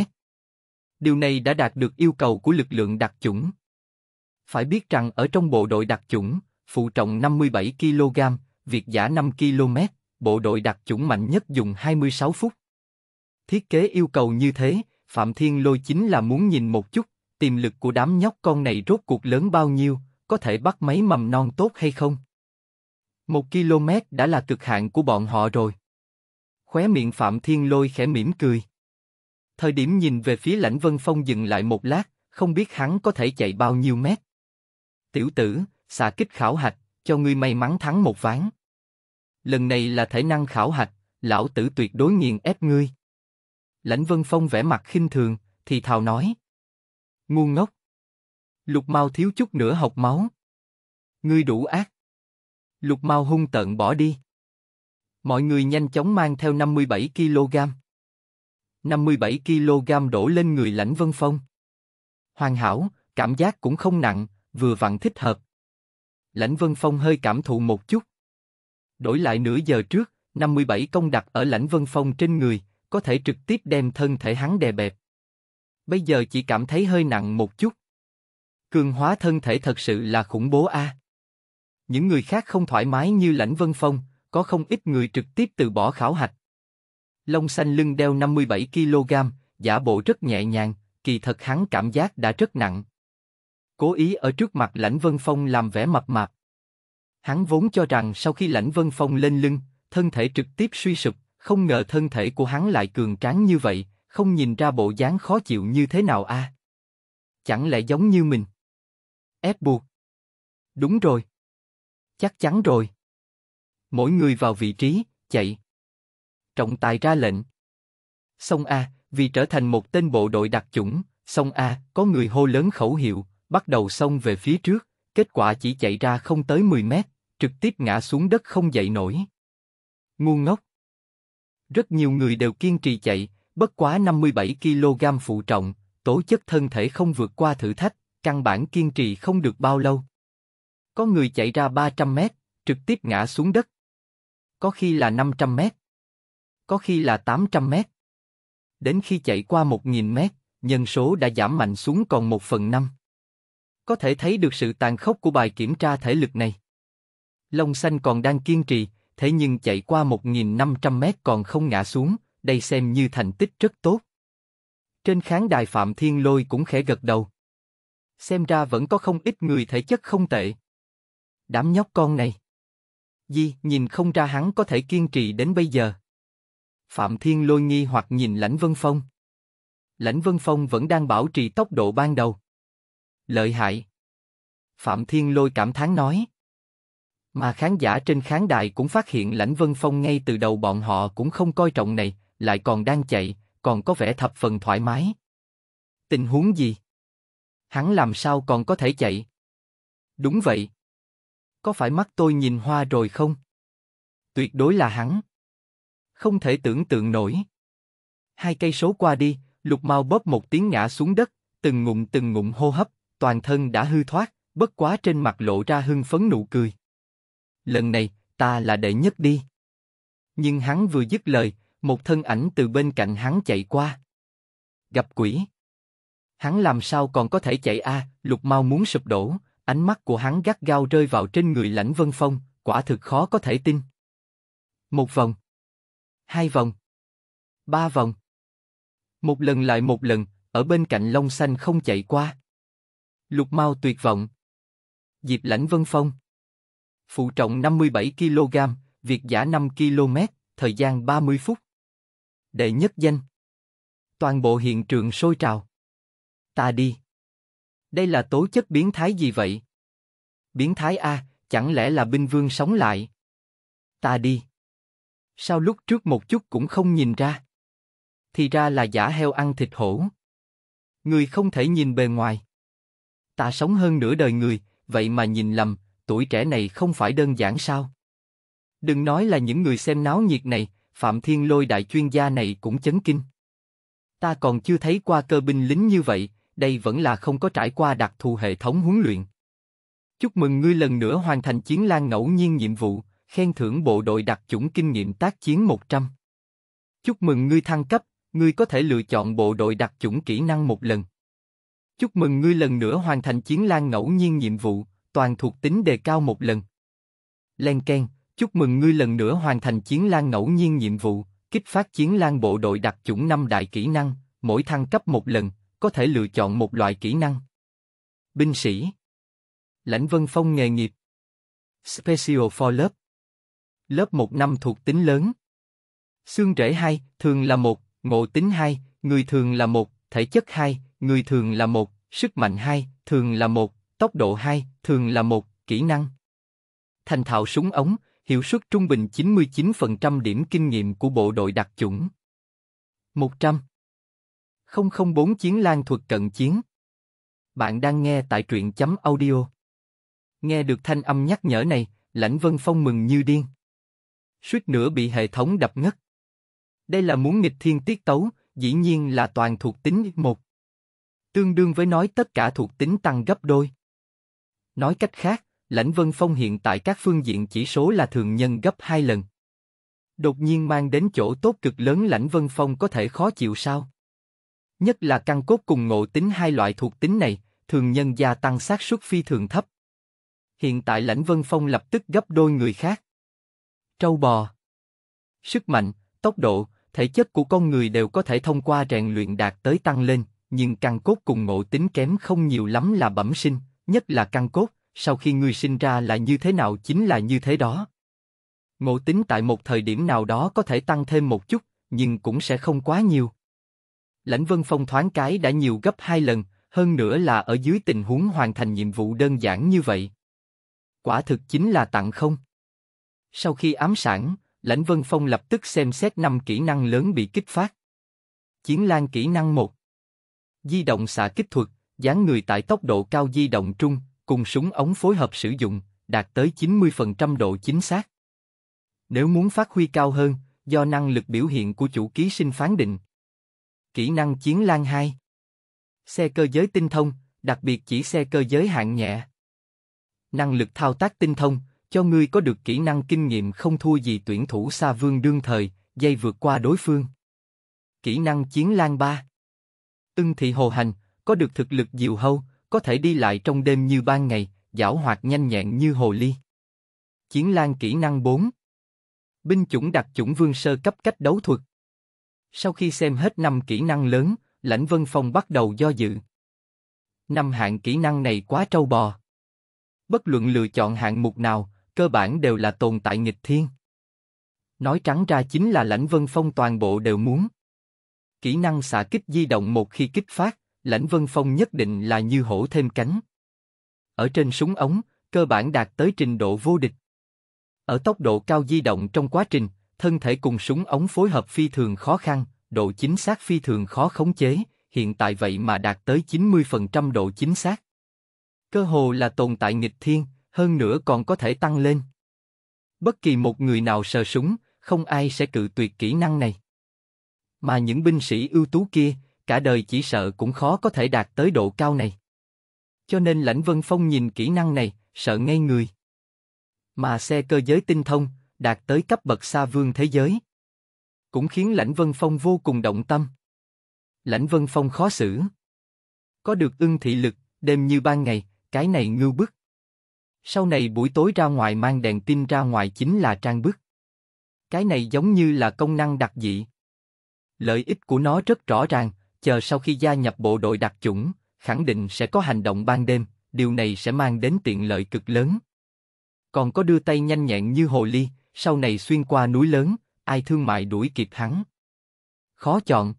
Điều này đã đạt được yêu cầu của lực lượng đặc chủng. Phải biết rằng ở trong bộ đội đặc chủng, phụ trọng 57 kg, việc giả 5 km, bộ đội đặc chủng mạnh nhất dùng 26 phút. Thiết kế yêu cầu như thế, Phạm Thiên Lôi chính là muốn nhìn một chút, tiềm lực của đám nhóc con này rốt cuộc lớn bao nhiêu, có thể bắt mấy mầm non tốt hay không? Một km đã là cực hạn của bọn họ rồi. Khóe miệng Phạm Thiên Lôi khẽ mỉm cười. Thời điểm nhìn về phía lãnh vân phong dừng lại một lát, không biết hắn có thể chạy bao nhiêu mét. Tiểu tử, xạ kích khảo hạch, cho ngươi may mắn thắng một ván. Lần này là thể năng khảo hạch, lão tử tuyệt đối nghiền ép ngươi. Lãnh Vân Phong vẻ mặt khinh thường, thì thào nói ngu ngốc. Lục mau thiếu chút nữa học máu. Ngươi đủ ác. Lục mau hung tợn bỏ đi. Mọi người nhanh chóng mang theo 57 kg. 57 kg đổ lên người Lãnh Vân Phong. Hoàn hảo, cảm giác cũng không nặng, vừa vặn thích hợp. Lãnh Vân Phong hơi cảm thụ một chút. Đổi lại nửa giờ trước, 57 công đặt ở Lãnh Vân Phong trên người, có thể trực tiếp đem thân thể hắn đè bẹp bây giờ chỉ cảm thấy hơi nặng một chút. Cường hóa thân thể thật sự là khủng bố a. Những người khác không thoải mái như Lãnh Vân Phong, có không ít người trực tiếp từ bỏ khảo hạch. Long xanh lưng đeo 57kg, giả bộ rất nhẹ nhàng, kỳ thật hắn cảm giác đã rất nặng. Cố ý ở trước mặt Lãnh Vân Phong làm vẻ mập mạp. Hắn vốn cho rằng sau khi Lãnh Vân Phong lên lưng, thân thể trực tiếp suy sụp, không ngờ thân thể của hắn lại cường tráng như vậy, không nhìn ra bộ dáng khó chịu như thế nào a? À? Chẳng lẽ giống như mình? Ép buộc. Đúng rồi. Chắc chắn rồi. Mỗi người vào vị trí, chạy. Trọng tài ra lệnh. Xong a, vì trở thành một tên bộ đội đặc chủng, xong a, có người hô lớn khẩu hiệu, bắt đầu xông về phía trước, kết quả chỉ chạy ra không tới 10 mét, trực tiếp ngã xuống đất không dậy nổi. Ngu ngốc. Rất nhiều người đều kiên trì chạy, bất quá 57 kg phụ trọng, tổ chức thân thể không vượt qua thử thách, căn bản kiên trì không được bao lâu. Có người chạy ra 300 mét, trực tiếp ngã xuống đất. Có khi là 500 mét. Có khi là 800 mét. Đến khi chạy qua 1.000 mét, nhân số đã giảm mạnh xuống còn 1 phần 5. Có thể thấy được sự tàn khốc của bài kiểm tra thể lực này. Long xanh còn đang kiên trì, thế nhưng chạy qua 1.500 mét còn không ngã xuống, đây xem như thành tích rất tốt. Trên khán đài Phạm Thiên Lôi cũng khẽ gật đầu. Xem ra vẫn có không ít người thể chất không tệ. Đám nhóc con này. Di, nhìn không ra hắn có thể kiên trì đến bây giờ. Phạm Thiên Lôi nghi hoặc nhìn Lãnh Vân Phong. Lãnh Vân Phong vẫn đang bảo trì tốc độ ban đầu. Lợi hại. Phạm Thiên Lôi cảm thán nói. Mà khán giả trên khán đài cũng phát hiện Lãnh Vân Phong ngay từ đầu bọn họ cũng không coi trọng này, lại còn đang chạy, còn có vẻ thập phần thoải mái. Tình huống gì? Hắn làm sao còn có thể chạy? Đúng vậy. Có phải mắt tôi nhìn hoa rồi không? Tuyệt đối là hắn. Không thể tưởng tượng nổi. Hai cây số qua đi, lục mau bóp một tiếng ngã xuống đất, từng ngụm từng ngụm hô hấp, toàn thân đã hư thoát, bất quá trên mặt lộ ra hưng phấn nụ cười. Lần này, ta là đệ nhất đi. Nhưng hắn vừa dứt lời, một thân ảnh từ bên cạnh hắn chạy qua. Gặp quỷ. Hắn làm sao còn có thể chạy a? lục Mao muốn sụp đổ, ánh mắt của hắn gắt gao rơi vào trên người lãnh vân phong, quả thực khó có thể tin. Một vòng. Hai vòng. Ba vòng. Một lần lại một lần, ở bên cạnh long xanh không chạy qua. Lục Mao tuyệt vọng. Diệp lãnh vân phong. Phụ trọng 57kg, việc giả 5 km, thời gian 30 phút. Đệ nhất danh. Toàn bộ hiện trường sôi trào. Ta đi. Đây là tố chất biến thái gì vậy? Biến thái A, chẳng lẽ là binh vương sống lại? Ta đi. Sao lúc trước một chút cũng không nhìn ra? Thì ra là giả heo ăn thịt hổ. Người không thể nhìn bề ngoài. Ta sống hơn nửa đời người, vậy mà nhìn lầm, tuổi trẻ này không phải đơn giản sao? Đừng nói là những người xem náo nhiệt này, Phạm Thiên Lôi đại chuyên gia này cũng chấn kinh. Ta còn chưa thấy qua cơ binh lính như vậy, đây vẫn là không có trải qua đặc thù hệ thống huấn luyện. Chúc mừng ngươi lần nữa hoàn thành chiến lan ngẫu nhiên nhiệm vụ, khen thưởng bộ đội đặc chủng kinh nghiệm tác chiến 100. Chúc mừng ngươi thăng cấp, ngươi có thể lựa chọn bộ đội đặc chủng kỹ năng một lần. Chúc mừng ngươi lần nữa hoàn thành chiến lan ngẫu nhiên nhiệm vụ, toàn thuộc tính đề cao một lần. Len Ken, Chúc mừng ngươi lần nữa hoàn thành chiến lan ngẫu nhiên nhiệm vụ, kích phát chiến lan bộ đội đặc chủng năm đại kỹ năng, mỗi thăng cấp một lần, có thể lựa chọn một loại kỹ năng. Binh sĩ Lãnh Vân Phong nghề nghiệp Special for lớp Lớp 1 năm thuộc tính lớn Xương rễ 2, thường là 1, ngộ tính 2, người thường là 1, thể chất 2, người thường là 1, sức mạnh 2, thường là 1, tốc độ 2, thường là 1, kỹ năng. Thành thạo súng ống, hiệu suất trung bình 99% điểm kinh nghiệm của bộ đội đặc chủng. 100. 004 Chiến lan thuật cận chiến Bạn đang nghe tại truyện chấm audio. Nghe được thanh âm nhắc nhở này, Lãnh Vân Phong mừng như điên. Suýt nữa bị hệ thống đập ngất. Đây là muốn nghịch thiên tiết tấu, dĩ nhiên là toàn thuộc tính một. Tương đương với nói tất cả thuộc tính tăng gấp đôi. Nói cách khác, Lãnh Vân Phong hiện tại các phương diện chỉ số là thường nhân gấp hai lần. Đột nhiên mang đến chỗ tốt cực lớn Lãnh Vân Phong có thể khó chịu sao? Nhất là căn cốt cùng ngộ tính hai loại thuộc tính này, thường nhân gia tăng xác suất phi thường thấp. Hiện tại Lãnh Vân Phong lập tức gấp đôi người khác. Trâu bò Sức mạnh, tốc độ, thể chất của con người đều có thể thông qua rèn luyện đạt tới tăng lên, nhưng căn cốt cùng ngộ tính kém không nhiều lắm là bẩm sinh, nhất là căn cốt, sau khi ngươi sinh ra là như thế nào chính là như thế đó. Ngộ tính tại một thời điểm nào đó có thể tăng thêm một chút, nhưng cũng sẽ không quá nhiều. Lãnh Vân Phong thoáng cái đã nhiều gấp hai lần, hơn nữa là ở dưới tình huống hoàn thành nhiệm vụ đơn giản như vậy. Quả thực chính là tặng không. Sau khi ám sản, Lãnh Vân Phong lập tức xem xét năm kỹ năng lớn bị kích phát. Chiến lan kỹ năng 1 Di động xạ kích thuật, dán người tại tốc độ cao di động trung, cùng súng ống phối hợp sử dụng, đạt tới 90% độ chính xác. Nếu muốn phát huy cao hơn, do năng lực biểu hiện của chủ ký sinh phán định. Kỹ năng chiến lan 2 Xe cơ giới tinh thông, đặc biệt chỉ xe cơ giới hạng nhẹ. Năng lực thao tác tinh thông, cho người có được kỹ năng kinh nghiệm không thua gì tuyển thủ xa vương đương thời, dây vượt qua đối phương. Kỹ năng chiến lan 3 Ưng thị hồ hành, có được thực lực diệu hâu, có thể đi lại trong đêm như ban ngày, giảo hoạt nhanh nhẹn như hồ ly. Chiến lan kỹ năng 4 Binh chủng đặc chủng vương sơ cấp cách đấu thuật Sau khi xem hết năm kỹ năng lớn, lãnh vân phong bắt đầu do dự. Năm hạng kỹ năng này quá trâu bò. Bất luận lựa chọn hạng mục nào, cơ bản đều là tồn tại nghịch thiên. Nói trắng ra chính là lãnh vân phong toàn bộ đều muốn. Kỹ năng xạ kích di động một khi kích phát, lãnh vân phong nhất định là như hổ thêm cánh. Ở trên súng ống, cơ bản đạt tới trình độ vô địch. Ở tốc độ cao di động trong quá trình, thân thể cùng súng ống phối hợp phi thường khó khăn, độ chính xác phi thường khó khống chế, hiện tại vậy mà đạt tới 90% độ chính xác. Cơ hồ là tồn tại nghịch thiên, hơn nữa còn có thể tăng lên. Bất kỳ một người nào sờ súng, không ai sẽ cự tuyệt kỹ năng này. Mà những binh sĩ ưu tú kia, cả đời chỉ sợ cũng khó có thể đạt tới độ cao này. Cho nên Lãnh Vân Phong nhìn kỹ năng này, sợ ngay người. Mà xe cơ giới tinh thông, đạt tới cấp bậc xa vương thế giới. Cũng khiến Lãnh Vân Phong vô cùng động tâm. Lãnh Vân Phong khó xử. Có được ưng thị lực, đêm như ban ngày, cái này ngưu bức. Sau này buổi tối ra ngoài mang đèn tin ra ngoài chính là trang bức. Cái này giống như là công năng đặc dị. Lợi ích của nó rất rõ ràng, chờ sau khi gia nhập bộ đội đặc chủng, khẳng định sẽ có hành động ban đêm, điều này sẽ mang đến tiện lợi cực lớn. Còn có đưa tay nhanh nhẹn như hồ ly, sau này xuyên qua núi lớn, ai thương mại đuổi kịp hắn. Khó chọn.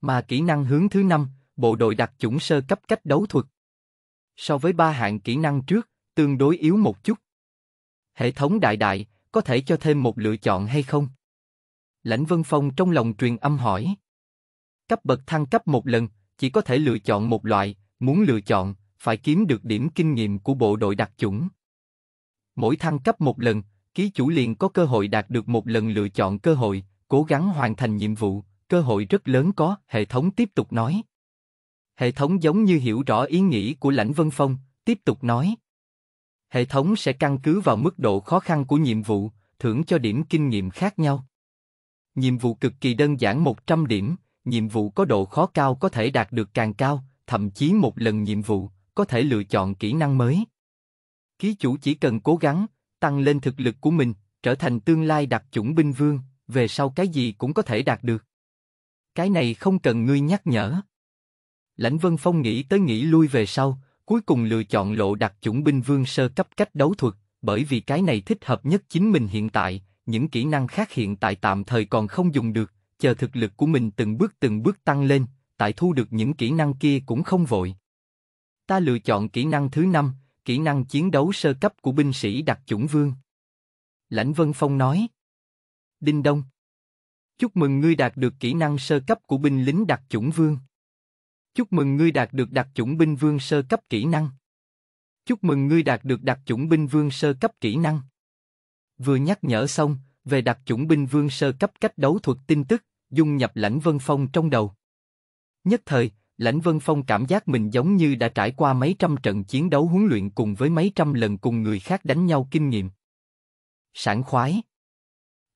Mà kỹ năng hướng thứ năm, bộ đội đặc chủng sơ cấp cách đấu thuật. So với ba hạng kỹ năng trước, tương đối yếu một chút. Hệ thống đại đại, có thể cho thêm một lựa chọn hay không? Lãnh Vân Phong trong lòng truyền âm hỏi. Cấp bậc thăng cấp một lần, chỉ có thể lựa chọn một loại, muốn lựa chọn, phải kiếm được điểm kinh nghiệm của bộ đội đặc chủng. Mỗi thăng cấp một lần, ký chủ liền có cơ hội đạt được một lần lựa chọn cơ hội, cố gắng hoàn thành nhiệm vụ, cơ hội rất lớn có, hệ thống tiếp tục nói. Hệ thống giống như hiểu rõ ý nghĩ của Lãnh Vân Phong, tiếp tục nói. Hệ thống sẽ căn cứ vào mức độ khó khăn của nhiệm vụ, thưởng cho điểm kinh nghiệm khác nhau. Nhiệm vụ cực kỳ đơn giản 100 điểm, nhiệm vụ có độ khó cao có thể đạt được càng cao, thậm chí một lần nhiệm vụ có thể lựa chọn kỹ năng mới. Ký chủ chỉ cần cố gắng, tăng lên thực lực của mình, trở thành tương lai đặc chủng binh vương, về sau cái gì cũng có thể đạt được. Cái này không cần ngươi nhắc nhở. Lãnh Vân Phong nghĩ tới nghĩ lui về sau, cuối cùng lựa chọn lộ đặc chủng binh vương sơ cấp cách đấu thuật, bởi vì cái này thích hợp nhất chính mình hiện tại, những kỹ năng khác hiện tại tạm thời còn không dùng được, chờ thực lực của mình từng bước từng bước tăng lên, tại thu được những kỹ năng kia cũng không vội. Ta lựa chọn kỹ năng thứ năm, kỹ năng chiến đấu sơ cấp của binh sĩ đặc chủng vương. Lãnh Vân Phong nói. Đinh Đông. Chúc mừng ngươi đạt được kỹ năng sơ cấp của binh lính đặc chủng vương. Chúc mừng ngươi đạt được đặc chủng binh vương sơ cấp kỹ năng. Chúc mừng ngươi đạt được đặc chủng binh vương sơ cấp kỹ năng. Vừa nhắc nhở xong, về đặc chủng binh vương sơ cấp cách đấu thuật tin tức, dung nhập lãnh vân phong trong đầu. Nhất thời, lãnh vân phong cảm giác mình giống như đã trải qua mấy trăm trận chiến đấu huấn luyện cùng với mấy trăm lần cùng người khác đánh nhau kinh nghiệm. Sảng khoái.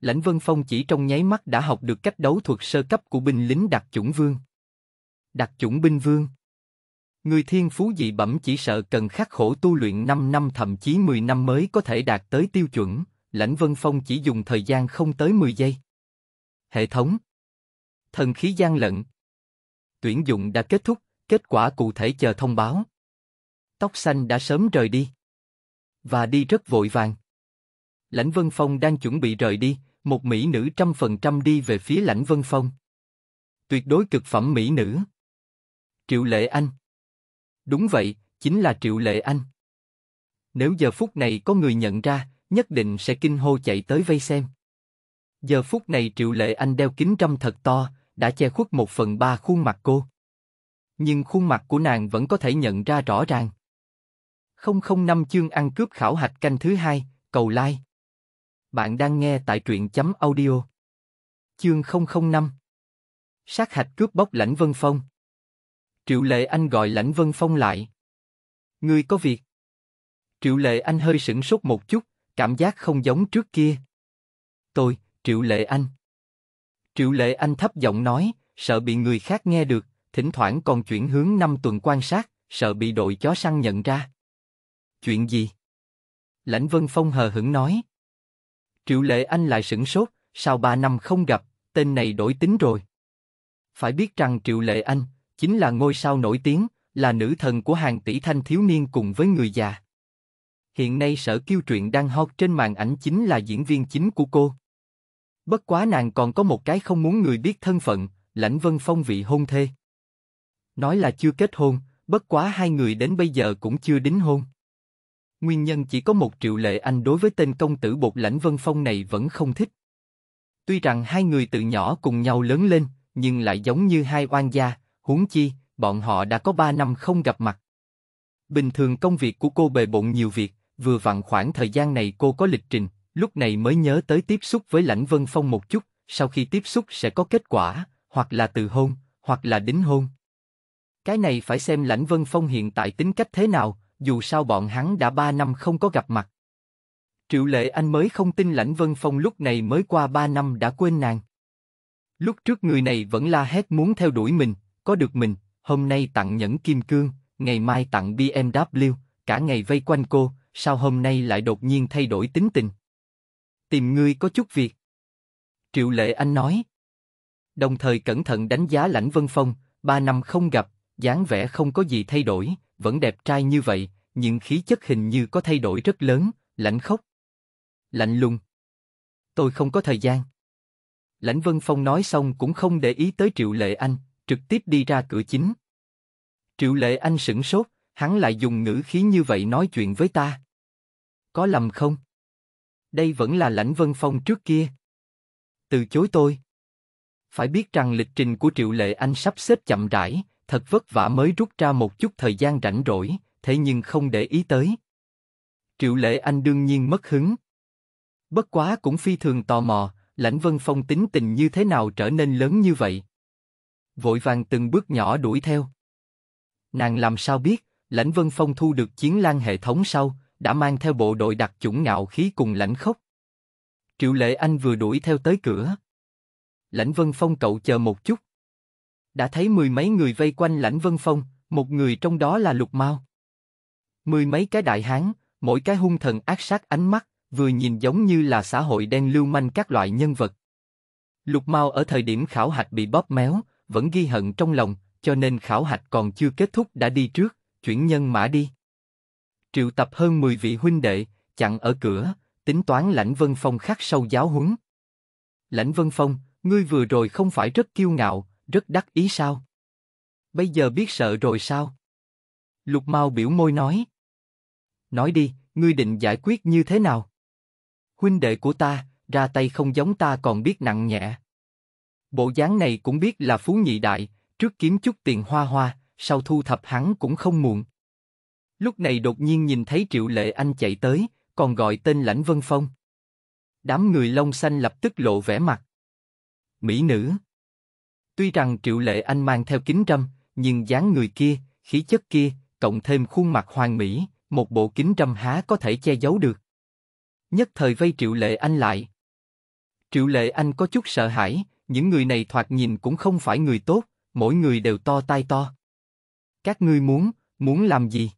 Lãnh Vân Phong chỉ trong nháy mắt đã học được cách đấu thuật sơ cấp của binh lính đặc chủng vương. Đặc chủng binh vương. Người thiên phú dị bẩm chỉ sợ cần khắc khổ tu luyện 5 năm thậm chí 10 năm mới có thể đạt tới tiêu chuẩn, Lãnh Vân Phong chỉ dùng thời gian không tới 10 giây. Hệ thống thần khí gian lận. Tuyển dụng đã kết thúc, kết quả cụ thể chờ thông báo. Tóc xanh đã sớm rời đi. Và đi rất vội vàng. Lãnh Vân Phong đang chuẩn bị rời đi, một mỹ nữ trăm phần trăm đi về phía Lãnh Vân Phong. Tuyệt đối cực phẩm mỹ nữ. Triệu Lệ Anh. Đúng vậy, chính là Triệu Lệ Anh. Nếu giờ phút này có người nhận ra, nhất định sẽ kinh hô chạy tới vây xem. Giờ phút này Triệu Lệ Anh đeo kính trăm thật to, đã che khuất một phần ba khuôn mặt cô. Nhưng khuôn mặt của nàng vẫn có thể nhận ra rõ ràng. 005 chương ăn cướp khảo hạch canh thứ hai, cầu like. Bạn đang nghe tại truyện chấm audio. Chương 005 Sát hạch cướp bóc Lãnh Vân Phong Triệu Lệ Anh gọi Lãnh Vân Phong lại. Ngươi có việc. Triệu Lệ Anh hơi sửng sốt một chút, cảm giác không giống trước kia. Tôi, Triệu Lệ Anh. Triệu Lệ Anh thấp giọng nói, sợ bị người khác nghe được, thỉnh thoảng còn chuyển hướng năm tuần quan sát, sợ bị đội chó săn nhận ra. Chuyện gì? Lãnh Vân Phong hờ hững nói. Triệu Lệ Anh lại sửng sốt, sau ba năm không gặp, tên này đổi tính rồi. Phải biết rằng Triệu Lệ Anh chính là ngôi sao nổi tiếng, là nữ thần của hàng tỷ thanh thiếu niên cùng với người già. Hiện nay sở kiêu truyện đang hot trên màn ảnh chính là diễn viên chính của cô. Bất quá nàng còn có một cái không muốn người biết thân phận, lãnh vân phong vị hôn thê. Nói là chưa kết hôn, bất quá hai người đến bây giờ cũng chưa đính hôn. Nguyên nhân chỉ có một triệu lệ anh đối với tên công tử bột lãnh vân phong này vẫn không thích. Tuy rằng hai người từ nhỏ cùng nhau lớn lên, nhưng lại giống như hai oan gia, huống chi, bọn họ đã có ba năm không gặp mặt. Bình thường công việc của cô bề bộn nhiều việc, vừa vặn khoảng thời gian này cô có lịch trình, lúc này mới nhớ tới tiếp xúc với Lãnh Vân Phong một chút, sau khi tiếp xúc sẽ có kết quả, hoặc là từ hôn, hoặc là đính hôn. Cái này phải xem Lãnh Vân Phong hiện tại tính cách thế nào, dù sao bọn hắn đã ba năm không có gặp mặt. Triệu Lệ Anh mới không tin Lãnh Vân Phong lúc này mới qua ba năm đã quên nàng. Lúc trước người này vẫn la hét muốn theo đuổi mình, có được mình, hôm nay tặng nhẫn kim cương, ngày mai tặng BMW, cả ngày vây quanh cô, sao hôm nay lại đột nhiên thay đổi tính tình tìm ngươi có chút việc. Triệu Lệ Anh nói. Đồng thời cẩn thận đánh giá Lãnh Vân Phong, ba năm không gặp, dáng vẻ không có gì thay đổi, vẫn đẹp trai như vậy, nhưng khí chất hình như có thay đổi rất lớn, lạnh khóc. Lạnh lùng. Tôi không có thời gian. Lãnh Vân Phong nói xong cũng không để ý tới Triệu Lệ Anh, trực tiếp đi ra cửa chính. Triệu Lệ Anh sửng sốt, hắn lại dùng ngữ khí như vậy nói chuyện với ta. Có lầm không? Đây vẫn là lãnh vân phong trước kia. Từ chối tôi. Phải biết rằng lịch trình của Triệu Lệ Anh sắp xếp chậm rãi, thật vất vả mới rút ra một chút thời gian rảnh rỗi, thế nhưng không để ý tới. Triệu Lệ Anh đương nhiên mất hứng. Bất quá cũng phi thường tò mò, Lãnh Vân Phong tính tình như thế nào trở nên lớn như vậy. Vội vàng từng bước nhỏ đuổi theo. Nàng làm sao biết, Lãnh Vân Phong thu được chiến lan hệ thống sau, đã mang theo bộ đội đặc chủng ngạo khí cùng lãnh khốc. Triệu Lệ Anh vừa đuổi theo tới cửa. Lãnh Vân Phong cậu chờ một chút. Đã thấy mười mấy người vây quanh Lãnh Vân Phong, một người trong đó là Lục Mao. Mười mấy cái đại hán, mỗi cái hung thần ác sát ánh mắt, vừa nhìn giống như là xã hội đen lưu manh các loại nhân vật. Lục Mao ở thời điểm khảo hạch bị bóp méo, vẫn ghi hận trong lòng, cho nên khảo hạch còn chưa kết thúc đã đi trước, chuyển nhân mã đi triệu tập hơn 10 vị huynh đệ, chặn ở cửa, tính toán lãnh vân phong khắc sâu giáo huấn. Lãnh vân phong, ngươi vừa rồi không phải rất kiêu ngạo, rất đắc ý sao? Bây giờ biết sợ rồi sao? Lục Mao biểu môi nói. Nói đi, ngươi định giải quyết như thế nào? Huynh đệ của ta, ra tay không giống ta còn biết nặng nhẹ. Bộ dáng này cũng biết là phú nhị đại, trước kiếm chút tiền hoa hoa, sau thu thập hắn cũng không muộn. Lúc này đột nhiên nhìn thấy Triệu Lệ Anh chạy tới, còn gọi tên Lãnh Vân Phong. Đám người lông xanh lập tức lộ vẻ mặt. Mỹ nữ. Tuy rằng Triệu Lệ Anh mang theo kính râm, nhưng dáng người kia, khí chất kia, cộng thêm khuôn mặt hoàn mỹ, một bộ kính râm há có thể che giấu được. Nhất thời vây Triệu Lệ Anh lại. Triệu Lệ Anh có chút sợ hãi, những người này thoạt nhìn cũng không phải người tốt, mỗi người đều to tai to. Các ngươi muốn, muốn làm gì?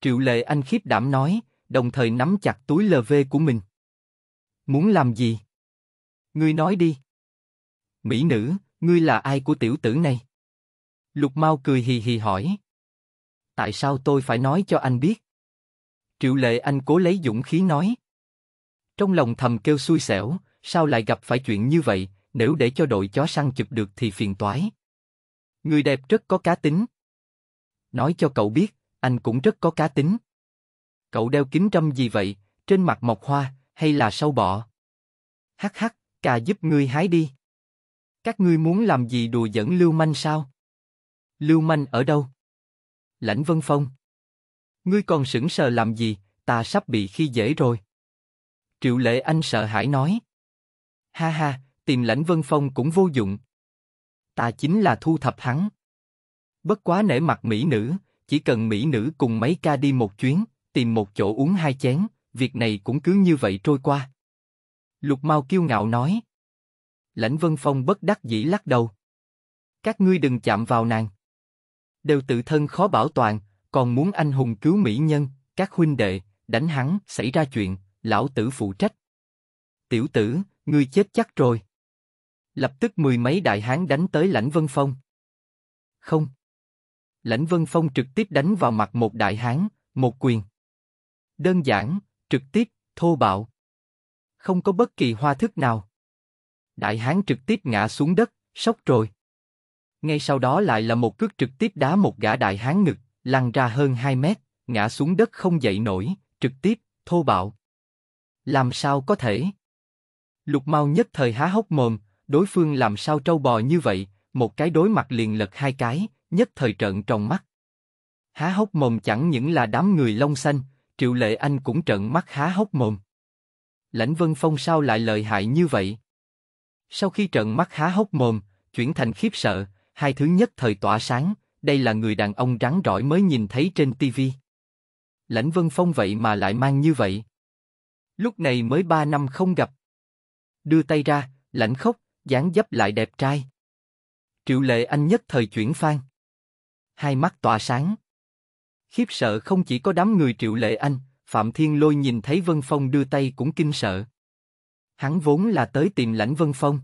Triệu Lệ Anh khiếp đảm nói, đồng thời nắm chặt túi lv của mình. Muốn làm gì? Ngươi nói đi. Mỹ nữ, ngươi là ai của tiểu tử này? Lục Mao cười hì hì hỏi. Tại sao tôi phải nói cho anh biết? Triệu Lệ Anh cố lấy dũng khí nói. Trong lòng thầm kêu xui xẻo, sao lại gặp phải chuyện như vậy, nếu để cho đội chó săn chụp được thì phiền toái. Người đẹp rất có cá tính. Nói cho cậu biết, anh cũng rất có cá tính. Cậu đeo kính trâm gì vậy, trên mặt mọc hoa, hay là sâu bọ? Hắc hắc, cà giúp ngươi hái đi. Các ngươi muốn làm gì đùa dẫn Lưu Manh sao? Lưu Manh ở đâu? Lãnh Vân Phong. Ngươi còn sững sờ làm gì, ta sắp bị khi dễ rồi. Triệu Lệ Anh sợ hãi nói. Ha ha, tìm Lãnh Vân Phong cũng vô dụng. Ta chính là thu thập hắn. Bất quá nể mặt mỹ nữ, chỉ cần mỹ nữ cùng mấy ca đi một chuyến, tìm một chỗ uống hai chén, việc này cũng cứ như vậy trôi qua. Lục Mao kiêu ngạo nói. Lãnh Vân Phong bất đắc dĩ lắc đầu. Các ngươi đừng chạm vào nàng. Đều tự thân khó bảo toàn, còn muốn anh hùng cứu mỹ nhân, các huynh đệ, đánh hắn, xảy ra chuyện, lão tử phụ trách. Tiểu tử, ngươi chết chắc rồi. Lập tức mười mấy đại hán đánh tới lãnh Vân Phong. Không. Lãnh Vân Phong trực tiếp đánh vào mặt một đại hán, một quyền. Đơn giản, trực tiếp, thô bạo. Không có bất kỳ hoa thức nào. Đại hán trực tiếp ngã xuống đất, sốc rồi. Ngay sau đó lại là một cước trực tiếp đá một gã đại hán ngực, lăn ra hơn 2 mét, ngã xuống đất không dậy nổi, trực tiếp, thô bạo. Làm sao có thể? Lục mau nhất thời há hốc mồm, đối phương làm sao trâu bò như vậy, một cái đối mặt liền lật hai cái, nhất thời trợn tròn mắt. Há hốc mồm chẳng những là đám người lông xanh, Triệu Lệ Anh cũng trợn mắt há hốc mồm. Lãnh Vân Phong sao lại lợi hại như vậy? Sau khi trợn mắt há hốc mồm, chuyển thành khiếp sợ, hai thứ nhất thời tỏa sáng, đây là người đàn ông rắn rỏi mới nhìn thấy trên tivi. Lãnh Vân Phong vậy mà lại mang như vậy. Lúc này mới ba năm không gặp. Đưa tay ra, lãnh khóc, dáng dấp lại đẹp trai. Triệu Lệ Anh nhất thời chuyển phan hai mắt tỏa sáng. Khiếp sợ không chỉ có đám người triệu lệ anh, Phạm Thiên Lôi nhìn thấy Vân Phong đưa tay cũng kinh sợ. Hắn vốn là tới tìm lãnh Vân Phong.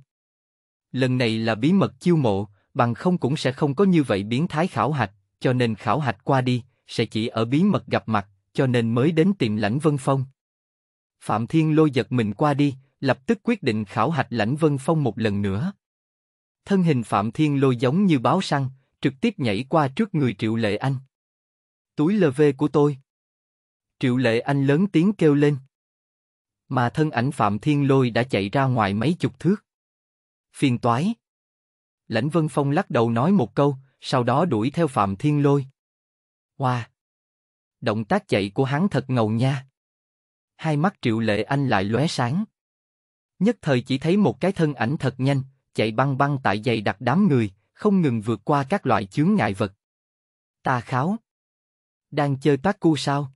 Lần này là bí mật chiêu mộ, bằng không cũng sẽ không có như vậy biến thái khảo hạch, cho nên khảo hạch qua đi, sẽ chỉ ở bí mật gặp mặt, cho nên mới đến tìm lãnh Vân Phong. Phạm Thiên Lôi giật mình qua đi, lập tức quyết định khảo hạch lãnh Vân Phong một lần nữa. Thân hình Phạm Thiên Lôi giống như báo săn, trực tiếp nhảy qua trước người Triệu Lệ Anh. Túi lv của tôi. Triệu Lệ Anh lớn tiếng kêu lên. Mà thân ảnh Phạm Thiên Lôi đã chạy ra ngoài mấy chục thước. Phiền toái. Lãnh Vân Phong lắc đầu nói một câu, sau đó đuổi theo Phạm Thiên Lôi. Hoa! Wow. Động tác chạy của hắn thật ngầu nha. Hai mắt Triệu Lệ Anh lại lóe sáng. Nhất thời chỉ thấy một cái thân ảnh thật nhanh, chạy băng băng tại dày đặt đám người, không ngừng vượt qua các loại chướng ngại vật. Ta kháo. Đang chơi tác cu sao?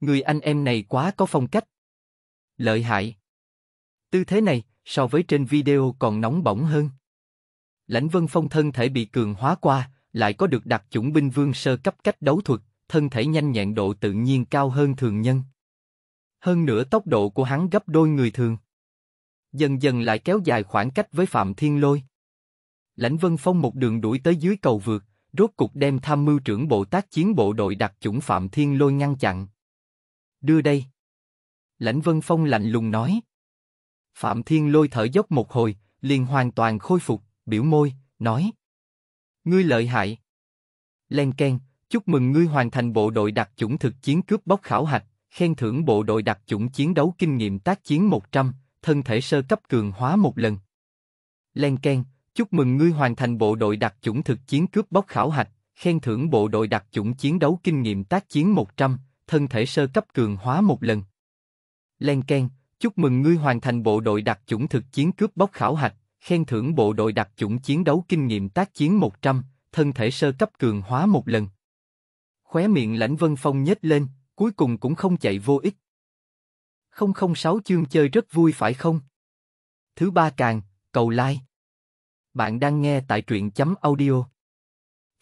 Người anh em này quá có phong cách. Lợi hại. Tư thế này, so với trên video còn nóng bỏng hơn. Lãnh Vân Phong thân thể bị cường hóa qua, lại có được đặc chủng binh vương sơ cấp cách đấu thuật, thân thể nhanh nhẹn độ tự nhiên cao hơn thường nhân. Hơn nữa tốc độ của hắn gấp đôi người thường. Dần dần lại kéo dài khoảng cách với Phạm Thiên Lôi. Lãnh Vân Phong một đường đuổi tới dưới cầu vượt, rốt cục đem tham mưu trưởng Bộ Tác chiến bộ đội đặc chủng Phạm Thiên Lôi ngăn chặn. Đưa đây. Lãnh Vân Phong lạnh lùng nói. Phạm Thiên Lôi thở dốc một hồi, liền hoàn toàn khôi phục, biểu môi, nói. Ngươi lợi hại. Len Ken, chúc mừng ngươi hoàn thành bộ đội đặc chủng thực chiến cướp bóc khảo hạch, khen thưởng bộ đội đặc chủng chiến đấu kinh nghiệm tác chiến 100, thân thể sơ cấp cường hóa một lần. Len Ken, Chúc mừng ngươi hoàn thành bộ đội đặc chủng thực chiến cướp bóc khảo hạch, khen thưởng bộ đội đặc chủng chiến đấu kinh nghiệm tác chiến 100, thân thể sơ cấp cường hóa một lần. Len Ken, chúc mừng ngươi hoàn thành bộ đội đặc chủng thực chiến cướp bóc khảo hạch, khen thưởng bộ đội đặc chủng chiến đấu kinh nghiệm tác chiến 100, thân thể sơ cấp cường hóa một lần. Khóe miệng lãnh vân phong nhếch lên, cuối cùng cũng không chạy vô ích. 006 chương chơi rất vui phải không? Thứ ba càng, cầu like. Bạn đang nghe tại truyện chấm audio.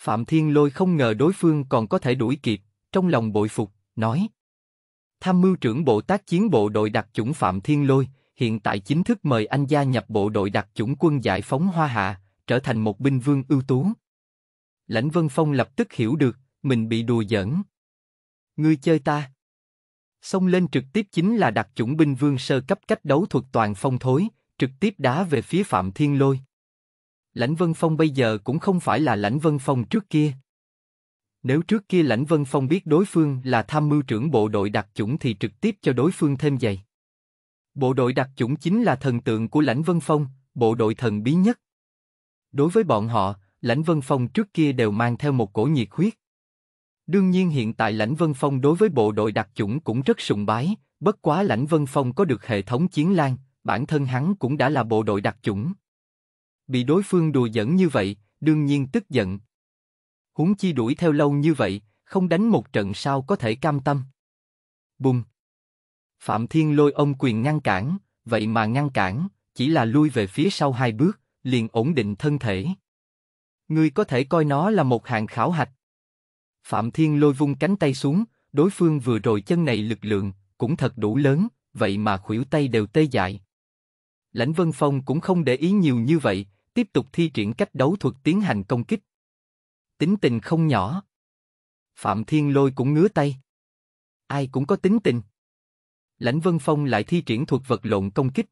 Phạm Thiên Lôi không ngờ đối phương còn có thể đuổi kịp, trong lòng bội phục, nói. Tham mưu trưởng Bộ tác chiến bộ đội đặc chủng Phạm Thiên Lôi, hiện tại chính thức mời anh gia nhập bộ đội đặc chủng quân giải phóng Hoa Hạ, trở thành một binh vương ưu tú. Lãnh Vân Phong lập tức hiểu được, mình bị đùa giỡn. Ngươi chơi ta. Xông lên trực tiếp chính là đặc chủng binh vương sơ cấp cách đấu thuật toàn phong thối, trực tiếp đá về phía Phạm Thiên Lôi. Lãnh Vân Phong bây giờ cũng không phải là Lãnh Vân Phong trước kia. Nếu trước kia Lãnh Vân Phong biết đối phương là tham mưu trưởng bộ đội đặc chủng thì trực tiếp cho đối phương thêm giày. Bộ đội đặc chủng chính là thần tượng của Lãnh Vân Phong, bộ đội thần bí nhất. Đối với bọn họ, Lãnh Vân Phong trước kia đều mang theo một cổ nhiệt huyết. Đương nhiên hiện tại Lãnh Vân Phong đối với bộ đội đặc chủng cũng rất sùng bái, bất quá Lãnh Vân Phong có được hệ thống chiến lan, bản thân hắn cũng đã là bộ đội đặc chủng bị đối phương đùa dẫn như vậy, đương nhiên tức giận. Huống chi đuổi theo lâu như vậy, không đánh một trận sao có thể cam tâm. Bùng! Phạm Thiên lôi ông quyền ngăn cản, vậy mà ngăn cản, chỉ là lui về phía sau hai bước, liền ổn định thân thể. Ngươi có thể coi nó là một hàng khảo hạch. Phạm Thiên lôi vung cánh tay xuống, đối phương vừa rồi chân này lực lượng, cũng thật đủ lớn, vậy mà khuỷu tay đều tê dại. Lãnh Vân Phong cũng không để ý nhiều như vậy, tiếp tục thi triển cách đấu thuật tiến hành công kích. Tính tình không nhỏ. Phạm Thiên Lôi cũng ngứa tay. Ai cũng có tính tình. Lãnh Vân Phong lại thi triển thuật vật lộn công kích.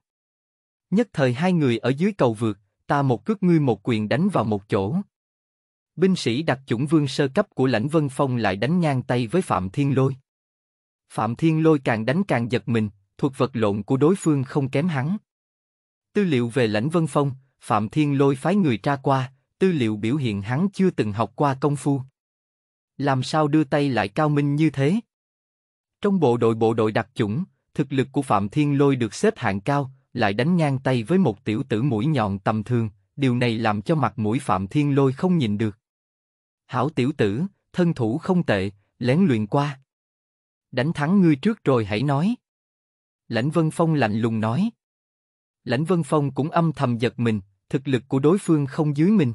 Nhất thời hai người ở dưới cầu vượt, ta một cước ngươi một quyền đánh vào một chỗ. Binh sĩ đặc chủng vương sơ cấp của Lãnh Vân Phong lại đánh ngang tay với Phạm Thiên Lôi. Phạm Thiên Lôi càng đánh càng giật mình, thuật vật lộn của đối phương không kém hắn. Tư liệu về Lãnh Vân Phong, Phạm Thiên Lôi phái người tra qua, tư liệu biểu hiện hắn chưa từng học qua công phu. Làm sao đưa tay lại cao minh như thế? Trong bộ đội bộ đội đặc chủng, thực lực của Phạm Thiên Lôi được xếp hạng cao, lại đánh ngang tay với một tiểu tử mũi nhọn tầm thường, điều này làm cho mặt mũi Phạm Thiên Lôi không nhìn được. Hảo tiểu tử, thân thủ không tệ, lén luyện qua. Đánh thắng ngươi trước rồi hãy nói. Lãnh Vân Phong lạnh lùng nói. Lãnh Vân Phong cũng âm thầm giật mình, thực lực của đối phương không dưới mình.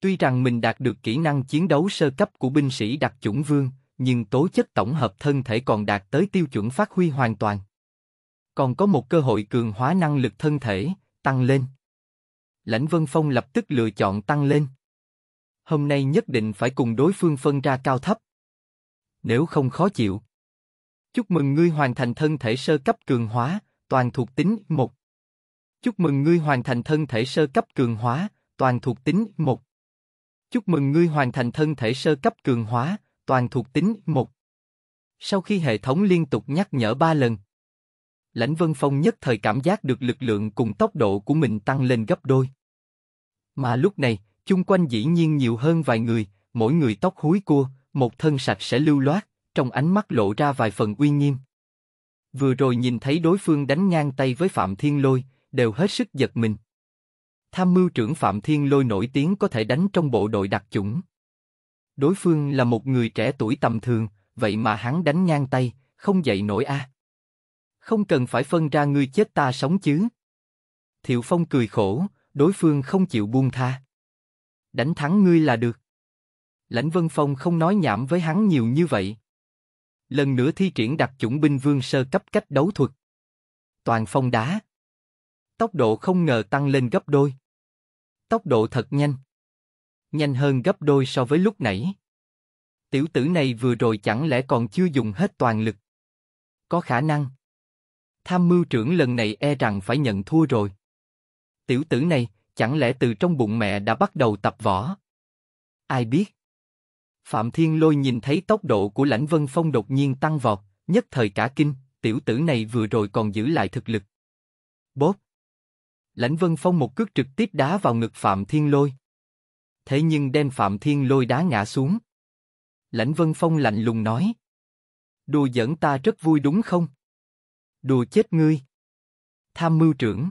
Tuy rằng mình đạt được kỹ năng chiến đấu sơ cấp của binh sĩ đặc chủng vương, nhưng tố chất tổng hợp thân thể còn đạt tới tiêu chuẩn phát huy hoàn toàn. Còn có một cơ hội cường hóa năng lực thân thể, tăng lên. Lãnh Vân Phong lập tức lựa chọn tăng lên. Hôm nay nhất định phải cùng đối phương phân ra cao thấp. Nếu không khó chịu. Chúc mừng ngươi hoàn thành thân thể sơ cấp cường hóa, toàn thuộc tính một Chúc mừng ngươi hoàn thành thân thể sơ cấp cường hóa, toàn thuộc tính 1. Chúc mừng ngươi hoàn thành thân thể sơ cấp cường hóa, toàn thuộc tính 1. Sau khi hệ thống liên tục nhắc nhở 3 lần, Lãnh Vân Phong nhất thời cảm giác được lực lượng cùng tốc độ của mình tăng lên gấp đôi. Mà lúc này, chung quanh dĩ nhiên nhiều hơn vài người, mỗi người tóc húi cua, một thân sạch sẽ lưu loát, trong ánh mắt lộ ra vài phần uy nghiêm. Vừa rồi nhìn thấy đối phương đánh ngang tay với Phạm Thiên Lôi, đều hết sức giật mình. Tham mưu trưởng Phạm Thiên Lôi nổi tiếng có thể đánh trong bộ đội đặc chủng. Đối phương là một người trẻ tuổi tầm thường, vậy mà hắn đánh ngang tay, không dậy nổi a. À. Không cần phải phân ra ngươi chết ta sống chứ. Thiệu Phong cười khổ, đối phương không chịu buông tha. Đánh thắng ngươi là được. Lãnh Vân Phong không nói nhảm với hắn nhiều như vậy. Lần nữa thi triển đặc chủng binh vương sơ cấp cách đấu thuật. Toàn phong đá, Tốc độ không ngờ tăng lên gấp đôi. Tốc độ thật nhanh. Nhanh hơn gấp đôi so với lúc nãy. Tiểu tử này vừa rồi chẳng lẽ còn chưa dùng hết toàn lực. Có khả năng. Tham mưu trưởng lần này e rằng phải nhận thua rồi. Tiểu tử này, chẳng lẽ từ trong bụng mẹ đã bắt đầu tập võ? Ai biết? Phạm Thiên Lôi nhìn thấy tốc độ của Lãnh Vân Phong đột nhiên tăng vọt, nhất thời cả kinh, tiểu tử này vừa rồi còn giữ lại thực lực. Bốp! Lãnh Vân Phong một cước trực tiếp đá vào ngực Phạm Thiên Lôi. Thế nhưng đem Phạm Thiên Lôi đá ngã xuống. Lãnh Vân Phong lạnh lùng nói. Đùa giỡn ta rất vui đúng không? Đùa chết ngươi. Tham mưu trưởng.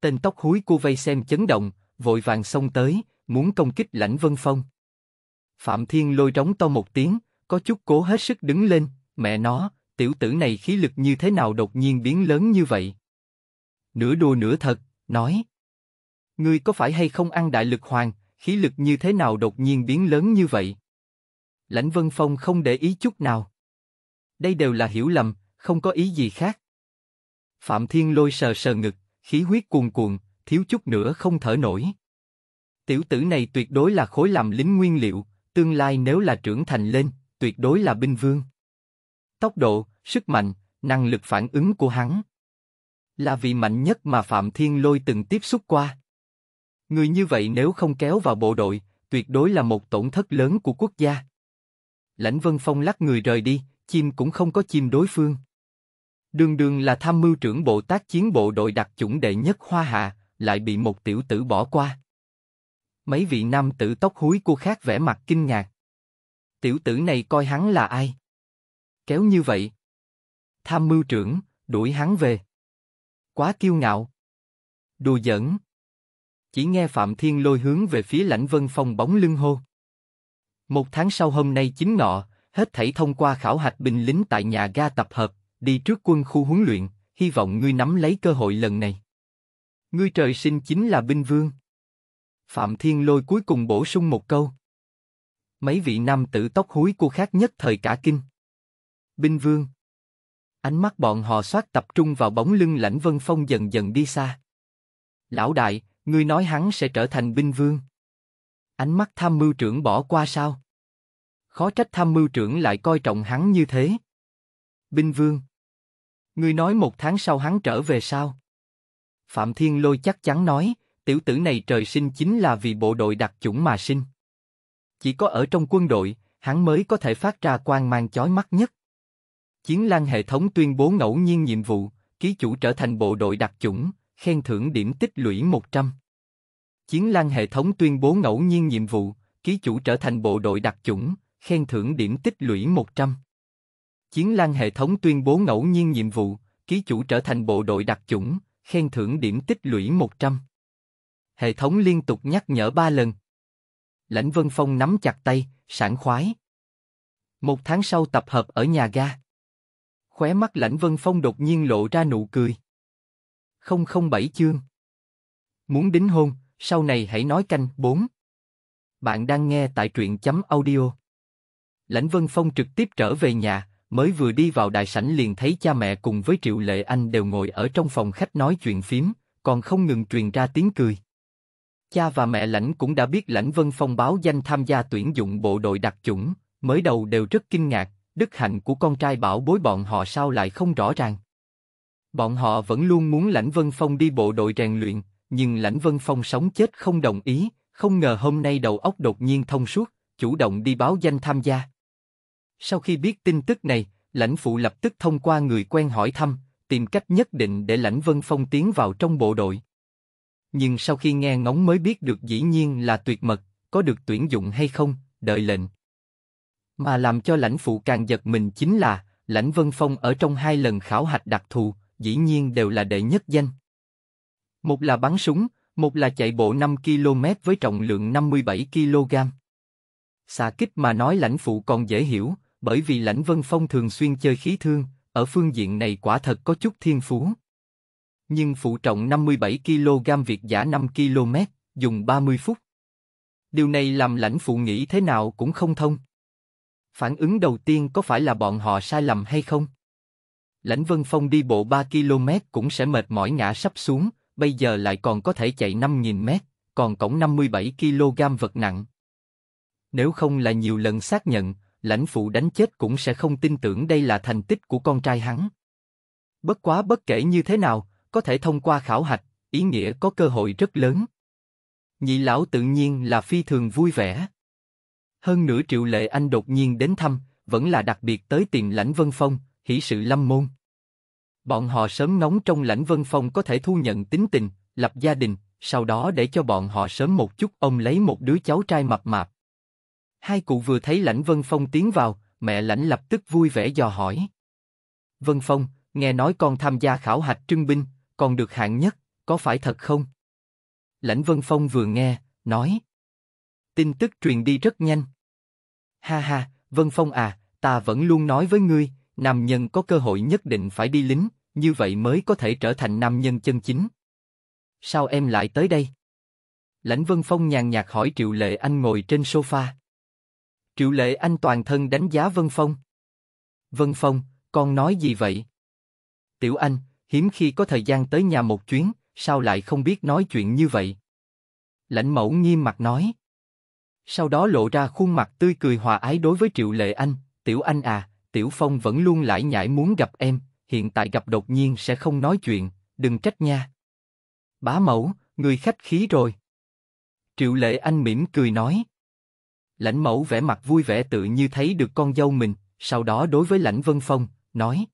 Tên tóc húi cô vây xem chấn động, vội vàng xông tới, muốn công kích Lãnh Vân Phong. Phạm Thiên Lôi rống to một tiếng, có chút cố hết sức đứng lên, mẹ nó, tiểu tử này khí lực như thế nào đột nhiên biến lớn như vậy nửa đùa nửa thật, nói. Ngươi có phải hay không ăn đại lực hoàng, khí lực như thế nào đột nhiên biến lớn như vậy? Lãnh Vân Phong không để ý chút nào. Đây đều là hiểu lầm, không có ý gì khác. Phạm Thiên lôi sờ sờ ngực, khí huyết cuồn cuộn, thiếu chút nữa không thở nổi. Tiểu tử này tuyệt đối là khối làm lính nguyên liệu, tương lai nếu là trưởng thành lên, tuyệt đối là binh vương. Tốc độ, sức mạnh, năng lực phản ứng của hắn, là vị mạnh nhất mà Phạm Thiên Lôi từng tiếp xúc qua. Người như vậy nếu không kéo vào bộ đội, tuyệt đối là một tổn thất lớn của quốc gia. Lãnh Vân Phong lắc người rời đi, chim cũng không có chim đối phương. Đường đường là tham mưu trưởng Bộ tác chiến bộ đội đặc chủng đệ nhất Hoa Hạ, lại bị một tiểu tử bỏ qua. Mấy vị nam tử tóc húi của khác vẻ mặt kinh ngạc. Tiểu tử này coi hắn là ai? Kéo như vậy. Tham mưu trưởng, đuổi hắn về. Quá kiêu ngạo. Đùa giỡn. Chỉ nghe Phạm Thiên lôi hướng về phía lãnh vân phong bóng lưng hô. Một tháng sau hôm nay chính ngọ, hết thảy thông qua khảo hạch binh lính tại nhà ga tập hợp, đi trước quân khu huấn luyện, hy vọng ngươi nắm lấy cơ hội lần này. Ngươi trời sinh chính là binh vương. Phạm Thiên Lôi cuối cùng bổ sung một câu. Mấy vị nam tử tóc húi của khác nhất thời cả kinh. Binh vương. Ánh mắt bọn họ soát tập trung vào bóng lưng lãnh vân phong dần dần đi xa. Lão đại, ngươi nói hắn sẽ trở thành binh vương. Ánh mắt tham mưu trưởng bỏ qua sao? Khó trách tham mưu trưởng lại coi trọng hắn như thế. Binh vương. Ngươi nói một tháng sau hắn trở về sao? Phạm Thiên Lôi chắc chắn nói, tiểu tử này trời sinh chính là vì bộ đội đặc chủng mà sinh. Chỉ có ở trong quân đội, hắn mới có thể phát ra quang mang chói mắt nhất. Chiến lang hệ thống tuyên bố ngẫu nhiên nhiệm vụ, ký chủ trở thành bộ đội đặc chủng, khen thưởng điểm tích lũy 100. Chiến lang hệ thống tuyên bố ngẫu nhiên nhiệm vụ, ký chủ trở thành bộ đội đặc chủng, khen thưởng điểm tích lũy 100. Chiến lang hệ thống tuyên bố ngẫu nhiên nhiệm vụ, ký chủ trở thành bộ đội đặc chủng, khen thưởng điểm tích lũy 100. Hệ thống liên tục nhắc nhở ba lần. Lãnh Vân Phong nắm chặt tay, sảng khoái. Một tháng sau tập hợp ở nhà ga. Khóe mắt lãnh vân phong đột nhiên lộ ra nụ cười. 007 chương Muốn đính hôn, sau này hãy nói canh 4. Bạn đang nghe tại truyện chấm audio. Lãnh Vân Phong trực tiếp trở về nhà, mới vừa đi vào đại sảnh liền thấy cha mẹ cùng với Triệu Lệ Anh đều ngồi ở trong phòng khách nói chuyện phím, còn không ngừng truyền ra tiếng cười. Cha và mẹ Lãnh cũng đã biết Lãnh Vân Phong báo danh tham gia tuyển dụng bộ đội đặc chủng, mới đầu đều rất kinh ngạc, đức hạnh của con trai bảo bối bọn họ sao lại không rõ ràng. Bọn họ vẫn luôn muốn Lãnh Vân Phong đi bộ đội rèn luyện, nhưng Lãnh Vân Phong sống chết không đồng ý, không ngờ hôm nay đầu óc đột nhiên thông suốt, chủ động đi báo danh tham gia. Sau khi biết tin tức này, lãnh phụ lập tức thông qua người quen hỏi thăm, tìm cách nhất định để lãnh Vân Phong tiến vào trong bộ đội. Nhưng sau khi nghe ngóng mới biết được dĩ nhiên là tuyệt mật, có được tuyển dụng hay không, đợi lệnh. Mà làm cho lãnh phụ càng giật mình chính là, lãnh Vân Phong ở trong hai lần khảo hạch đặc thù, dĩ nhiên đều là đệ nhất danh. Một là bắn súng, một là chạy bộ 5 km với trọng lượng 57 kg. Xạ kích mà nói lãnh phụ còn dễ hiểu, bởi vì lãnh Vân Phong thường xuyên chơi khí thương, ở phương diện này quả thật có chút thiên phú. Nhưng phụ trọng 57 kg việc giả 5 km, dùng 30 phút. Điều này làm lãnh phụ nghĩ thế nào cũng không thông. Phản ứng đầu tiên có phải là bọn họ sai lầm hay không? Lãnh Vân Phong đi bộ 3 km cũng sẽ mệt mỏi ngã sắp xuống, bây giờ lại còn có thể chạy 5.000 mét, còn cổng 57 kg vật nặng. Nếu không là nhiều lần xác nhận, lãnh phụ đánh chết cũng sẽ không tin tưởng đây là thành tích của con trai hắn. Bất quá bất kể như thế nào, có thể thông qua khảo hạch, ý nghĩa có cơ hội rất lớn. Nhị lão tự nhiên là phi thường vui vẻ. Hơn nửa triệu lệ anh đột nhiên đến thăm, vẫn là đặc biệt tới tìm lãnh vân phong, hỷ sự lâm môn. Bọn họ sớm nóng trong lãnh vân phong có thể thu nhận tính tình, lập gia đình, sau đó để cho bọn họ sớm một chút ông lấy một đứa cháu trai mập mạp. Hai cụ vừa thấy lãnh vân phong tiến vào, mẹ lãnh lập tức vui vẻ dò hỏi. Vân phong, nghe nói con tham gia khảo hạch trưng binh, còn được hạng nhất, có phải thật không? Lãnh Vân Phong vừa nghe, nói. Tin tức truyền đi rất nhanh. Ha ha, Vân Phong à, ta vẫn luôn nói với ngươi, nam nhân có cơ hội nhất định phải đi lính, như vậy mới có thể trở thành nam nhân chân chính. Sao em lại tới đây? Lãnh Vân Phong nhàn nhạt hỏi Triệu Lệ Anh ngồi trên sofa. Triệu Lệ Anh toàn thân đánh giá Vân Phong. Vân Phong, con nói gì vậy? Tiểu Anh, hiếm khi có thời gian tới nhà một chuyến, sao lại không biết nói chuyện như vậy? Lãnh Mẫu nghiêm mặt nói sau đó lộ ra khuôn mặt tươi cười hòa ái đối với Triệu Lệ Anh, Tiểu Anh à, Tiểu Phong vẫn luôn lải nhảy muốn gặp em, hiện tại gặp đột nhiên sẽ không nói chuyện, đừng trách nha. Bá mẫu, người khách khí rồi. Triệu Lệ Anh mỉm cười nói. Lãnh mẫu vẻ mặt vui vẻ tự như thấy được con dâu mình, sau đó đối với Lãnh Vân Phong, nói.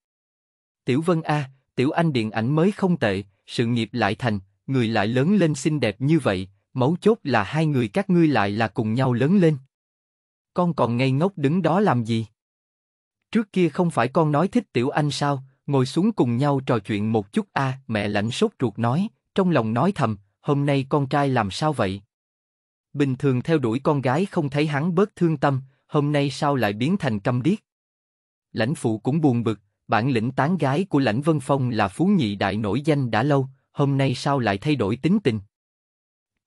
Tiểu Vân A, Tiểu Anh điện ảnh mới không tệ, sự nghiệp lại thành, người lại lớn lên xinh đẹp như vậy, mấu chốt là hai người các ngươi lại là cùng nhau lớn lên. Con còn ngây ngốc đứng đó làm gì? Trước kia không phải con nói thích tiểu anh sao, ngồi xuống cùng nhau trò chuyện một chút a à, mẹ lạnh sốt ruột nói, trong lòng nói thầm, hôm nay con trai làm sao vậy? Bình thường theo đuổi con gái không thấy hắn bớt thương tâm, hôm nay sao lại biến thành câm điếc? Lãnh phụ cũng buồn bực, bản lĩnh tán gái của lãnh vân phong là phú nhị đại nổi danh đã lâu, hôm nay sao lại thay đổi tính tình?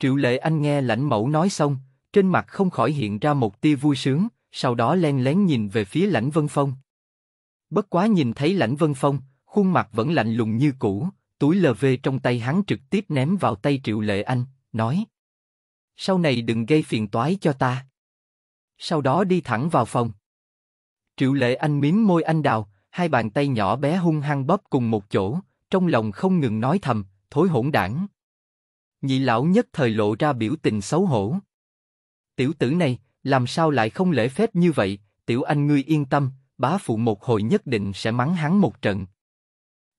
Triệu Lệ Anh nghe lãnh mẫu nói xong, trên mặt không khỏi hiện ra một tia vui sướng, sau đó len lén nhìn về phía lãnh Vân Phong. Bất quá nhìn thấy lãnh Vân Phong, khuôn mặt vẫn lạnh lùng như cũ, túi LV trong tay hắn trực tiếp ném vào tay Triệu Lệ Anh, nói Sau này đừng gây phiền toái cho ta. Sau đó đi thẳng vào phòng. Triệu Lệ Anh miếm môi anh đào, hai bàn tay nhỏ bé hung hăng bóp cùng một chỗ, trong lòng không ngừng nói thầm, thối hỗn đảng. Nhị lão nhất thời lộ ra biểu tình xấu hổ. Tiểu tử này, làm sao lại không lễ phép như vậy, tiểu anh ngươi yên tâm, bá phụ một hồi nhất định sẽ mắng hắn một trận.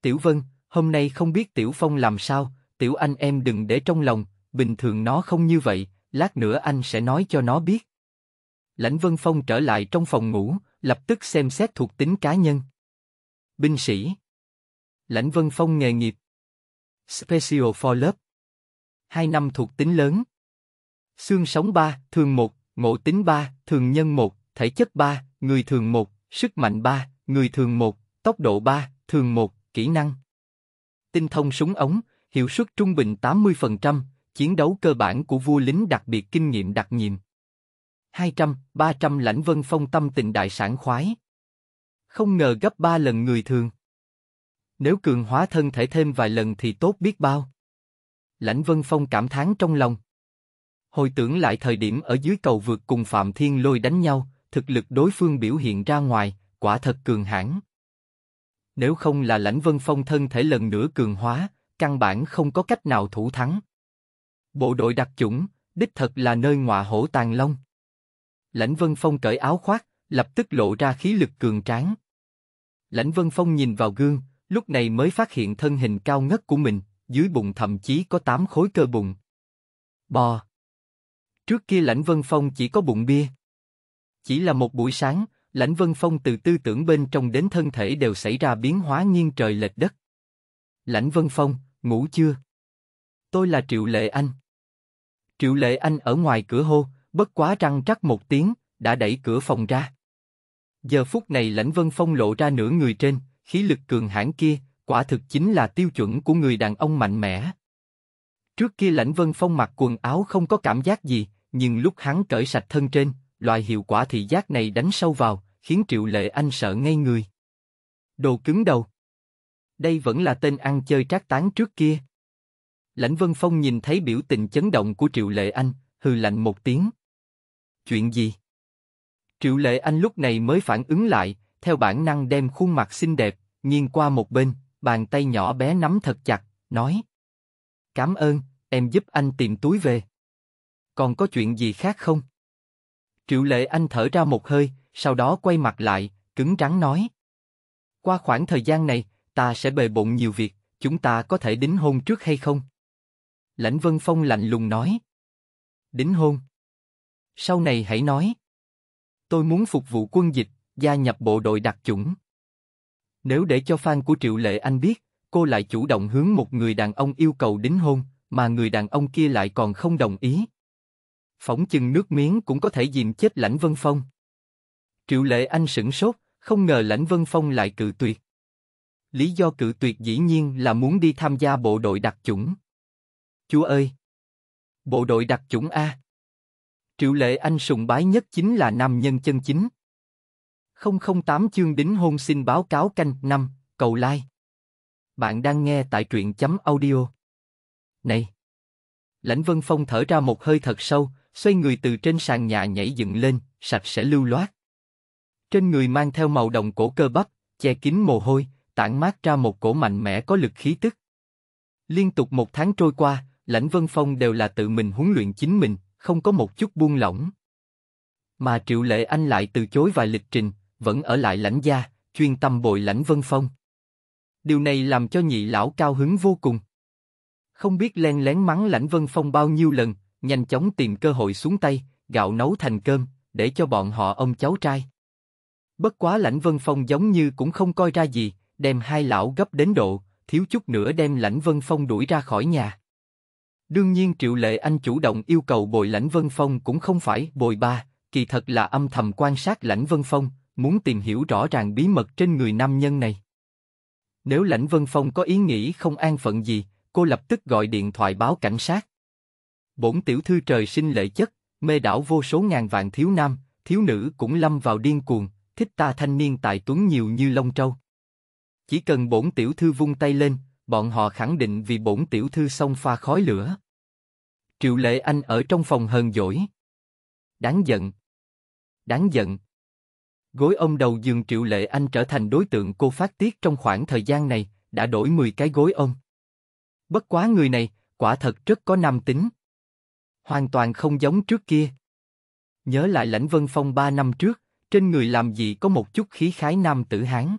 Tiểu Vân, hôm nay không biết Tiểu Phong làm sao, tiểu anh em đừng để trong lòng, bình thường nó không như vậy, lát nữa anh sẽ nói cho nó biết. Lãnh Vân Phong trở lại trong phòng ngủ, lập tức xem xét thuộc tính cá nhân. Binh sĩ Lãnh Vân Phong nghề nghiệp Special for lớp 2 năm thuộc tính lớn. Xương sống 3, thường 1, ngộ tính 3, thường nhân 1, thể chất 3, người thường 1, sức mạnh 3, người thường 1, tốc độ 3, thường 1, kỹ năng. Tinh thông súng ống, hiệu suất trung bình 80%, chiến đấu cơ bản của vua lính đặc biệt kinh nghiệm đặc nhiệm. 200, 300 lãnh vân phong tâm tình đại sản khoái. Không ngờ gấp 3 lần người thường. Nếu cường hóa thân thể thêm vài lần thì tốt biết bao. Lãnh Vân Phong cảm thán trong lòng. Hồi tưởng lại thời điểm ở dưới cầu vượt cùng Phạm Thiên Lôi đánh nhau, thực lực đối phương biểu hiện ra ngoài, quả thật cường hãn. Nếu không là Lãnh Vân Phong thân thể lần nữa cường hóa, căn bản không có cách nào thủ thắng. Bộ đội đặc chủng, đích thật là nơi ngọa hổ tàn long. Lãnh Vân Phong cởi áo khoác, lập tức lộ ra khí lực cường tráng. Lãnh Vân Phong nhìn vào gương, lúc này mới phát hiện thân hình cao ngất của mình, dưới bụng thậm chí có 8 khối cơ bụng. Bò. Trước kia Lãnh Vân Phong chỉ có bụng bia. Chỉ là một buổi sáng, Lãnh Vân Phong từ tư tưởng bên trong đến thân thể đều xảy ra biến hóa nghiêng trời lệch đất. Lãnh Vân Phong, ngủ chưa? Tôi là Triệu Lệ Anh. Triệu Lệ Anh ở ngoài cửa hô, bất quá răng rắc một tiếng, đã đẩy cửa phòng ra. Giờ phút này Lãnh Vân Phong lộ ra nửa người trên, khí lực cường hãn kia, quả thực chính là tiêu chuẩn của người đàn ông mạnh mẽ. Trước kia Lãnh Vân Phong mặc quần áo không có cảm giác gì, nhưng lúc hắn cởi sạch thân trên, loại hiệu quả thị giác này đánh sâu vào, khiến Triệu Lệ Anh sợ ngay người. Đồ cứng đầu. Đây vẫn là tên ăn chơi trác tán trước kia. Lãnh Vân Phong nhìn thấy biểu tình chấn động của Triệu Lệ Anh, hừ lạnh một tiếng. Chuyện gì? Triệu Lệ Anh lúc này mới phản ứng lại, theo bản năng đem khuôn mặt xinh đẹp, nghiêng qua một bên, bàn tay nhỏ bé nắm thật chặt, nói. Cảm ơn, em giúp anh tìm túi về. Còn có chuyện gì khác không? Triệu lệ anh thở ra một hơi, sau đó quay mặt lại, cứng rắn nói. Qua khoảng thời gian này, ta sẽ bề bộn nhiều việc, chúng ta có thể đính hôn trước hay không? Lãnh Vân Phong lạnh lùng nói. Đính hôn. Sau này hãy nói. Tôi muốn phục vụ quân dịch, gia nhập bộ đội đặc chủng. Nếu để cho fan của Triệu Lệ Anh biết, cô lại chủ động hướng một người đàn ông yêu cầu đính hôn, mà người đàn ông kia lại còn không đồng ý. Phỏng chừng nước miếng cũng có thể dìm chết Lãnh Vân Phong. Triệu Lệ Anh sửng sốt, không ngờ Lãnh Vân Phong lại cự tuyệt. Lý do cự tuyệt dĩ nhiên là muốn đi tham gia bộ đội đặc chủng. Chúa ơi! Bộ đội đặc chủng A. Triệu Lệ Anh sùng bái nhất chính là nam nhân chân chính. 008 chương đính hôn xin báo cáo canh năm cầu like. Bạn đang nghe tại truyện chấm audio. Này! Lãnh Vân Phong thở ra một hơi thật sâu, xoay người từ trên sàn nhà nhảy dựng lên, sạch sẽ lưu loát. Trên người mang theo màu đồng cổ cơ bắp, che kín mồ hôi, tản mát ra một cổ mạnh mẽ có lực khí tức. Liên tục một tháng trôi qua, Lãnh Vân Phong đều là tự mình huấn luyện chính mình, không có một chút buông lỏng. Mà Triệu Lệ Anh lại từ chối vài lịch trình, vẫn ở lại lãnh gia, chuyên tâm bồi lãnh vân phong. Điều này làm cho nhị lão cao hứng vô cùng. Không biết len lén mắng lãnh vân phong bao nhiêu lần, nhanh chóng tìm cơ hội xuống tay, gạo nấu thành cơm, để cho bọn họ ông cháu trai. Bất quá lãnh vân phong giống như cũng không coi ra gì, đem hai lão gấp đến độ, thiếu chút nữa đem lãnh vân phong đuổi ra khỏi nhà. Đương nhiên Triệu Lệ Anh chủ động yêu cầu bồi lãnh vân phong cũng không phải bồi ba, kỳ thật là âm thầm quan sát lãnh vân phong, muốn tìm hiểu rõ ràng bí mật trên người nam nhân này. Nếu Lãnh Vân Phong có ý nghĩ không an phận gì, cô lập tức gọi điện thoại báo cảnh sát. Bổn tiểu thư trời sinh lệ chất, mê đảo vô số ngàn vạn thiếu nam, thiếu nữ cũng lâm vào điên cuồng, thích ta thanh niên tài tuấn nhiều như lông trâu. Chỉ cần bổn tiểu thư vung tay lên, bọn họ khẳng định vì bổn tiểu thư xông pha khói lửa. Triệu Lệ Anh ở trong phòng hờn dỗi. Đáng giận. Đáng giận. Gối ông đầu giường Triệu Lệ Anh trở thành đối tượng cô phát tiết trong khoảng thời gian này, đã đổi 10 cái gối ông. Bất quá người này, quả thật rất có nam tính. Hoàn toàn không giống trước kia. Nhớ lại lãnh vân phong 3 năm trước, trên người làm gì có một chút khí khái nam tử Hán.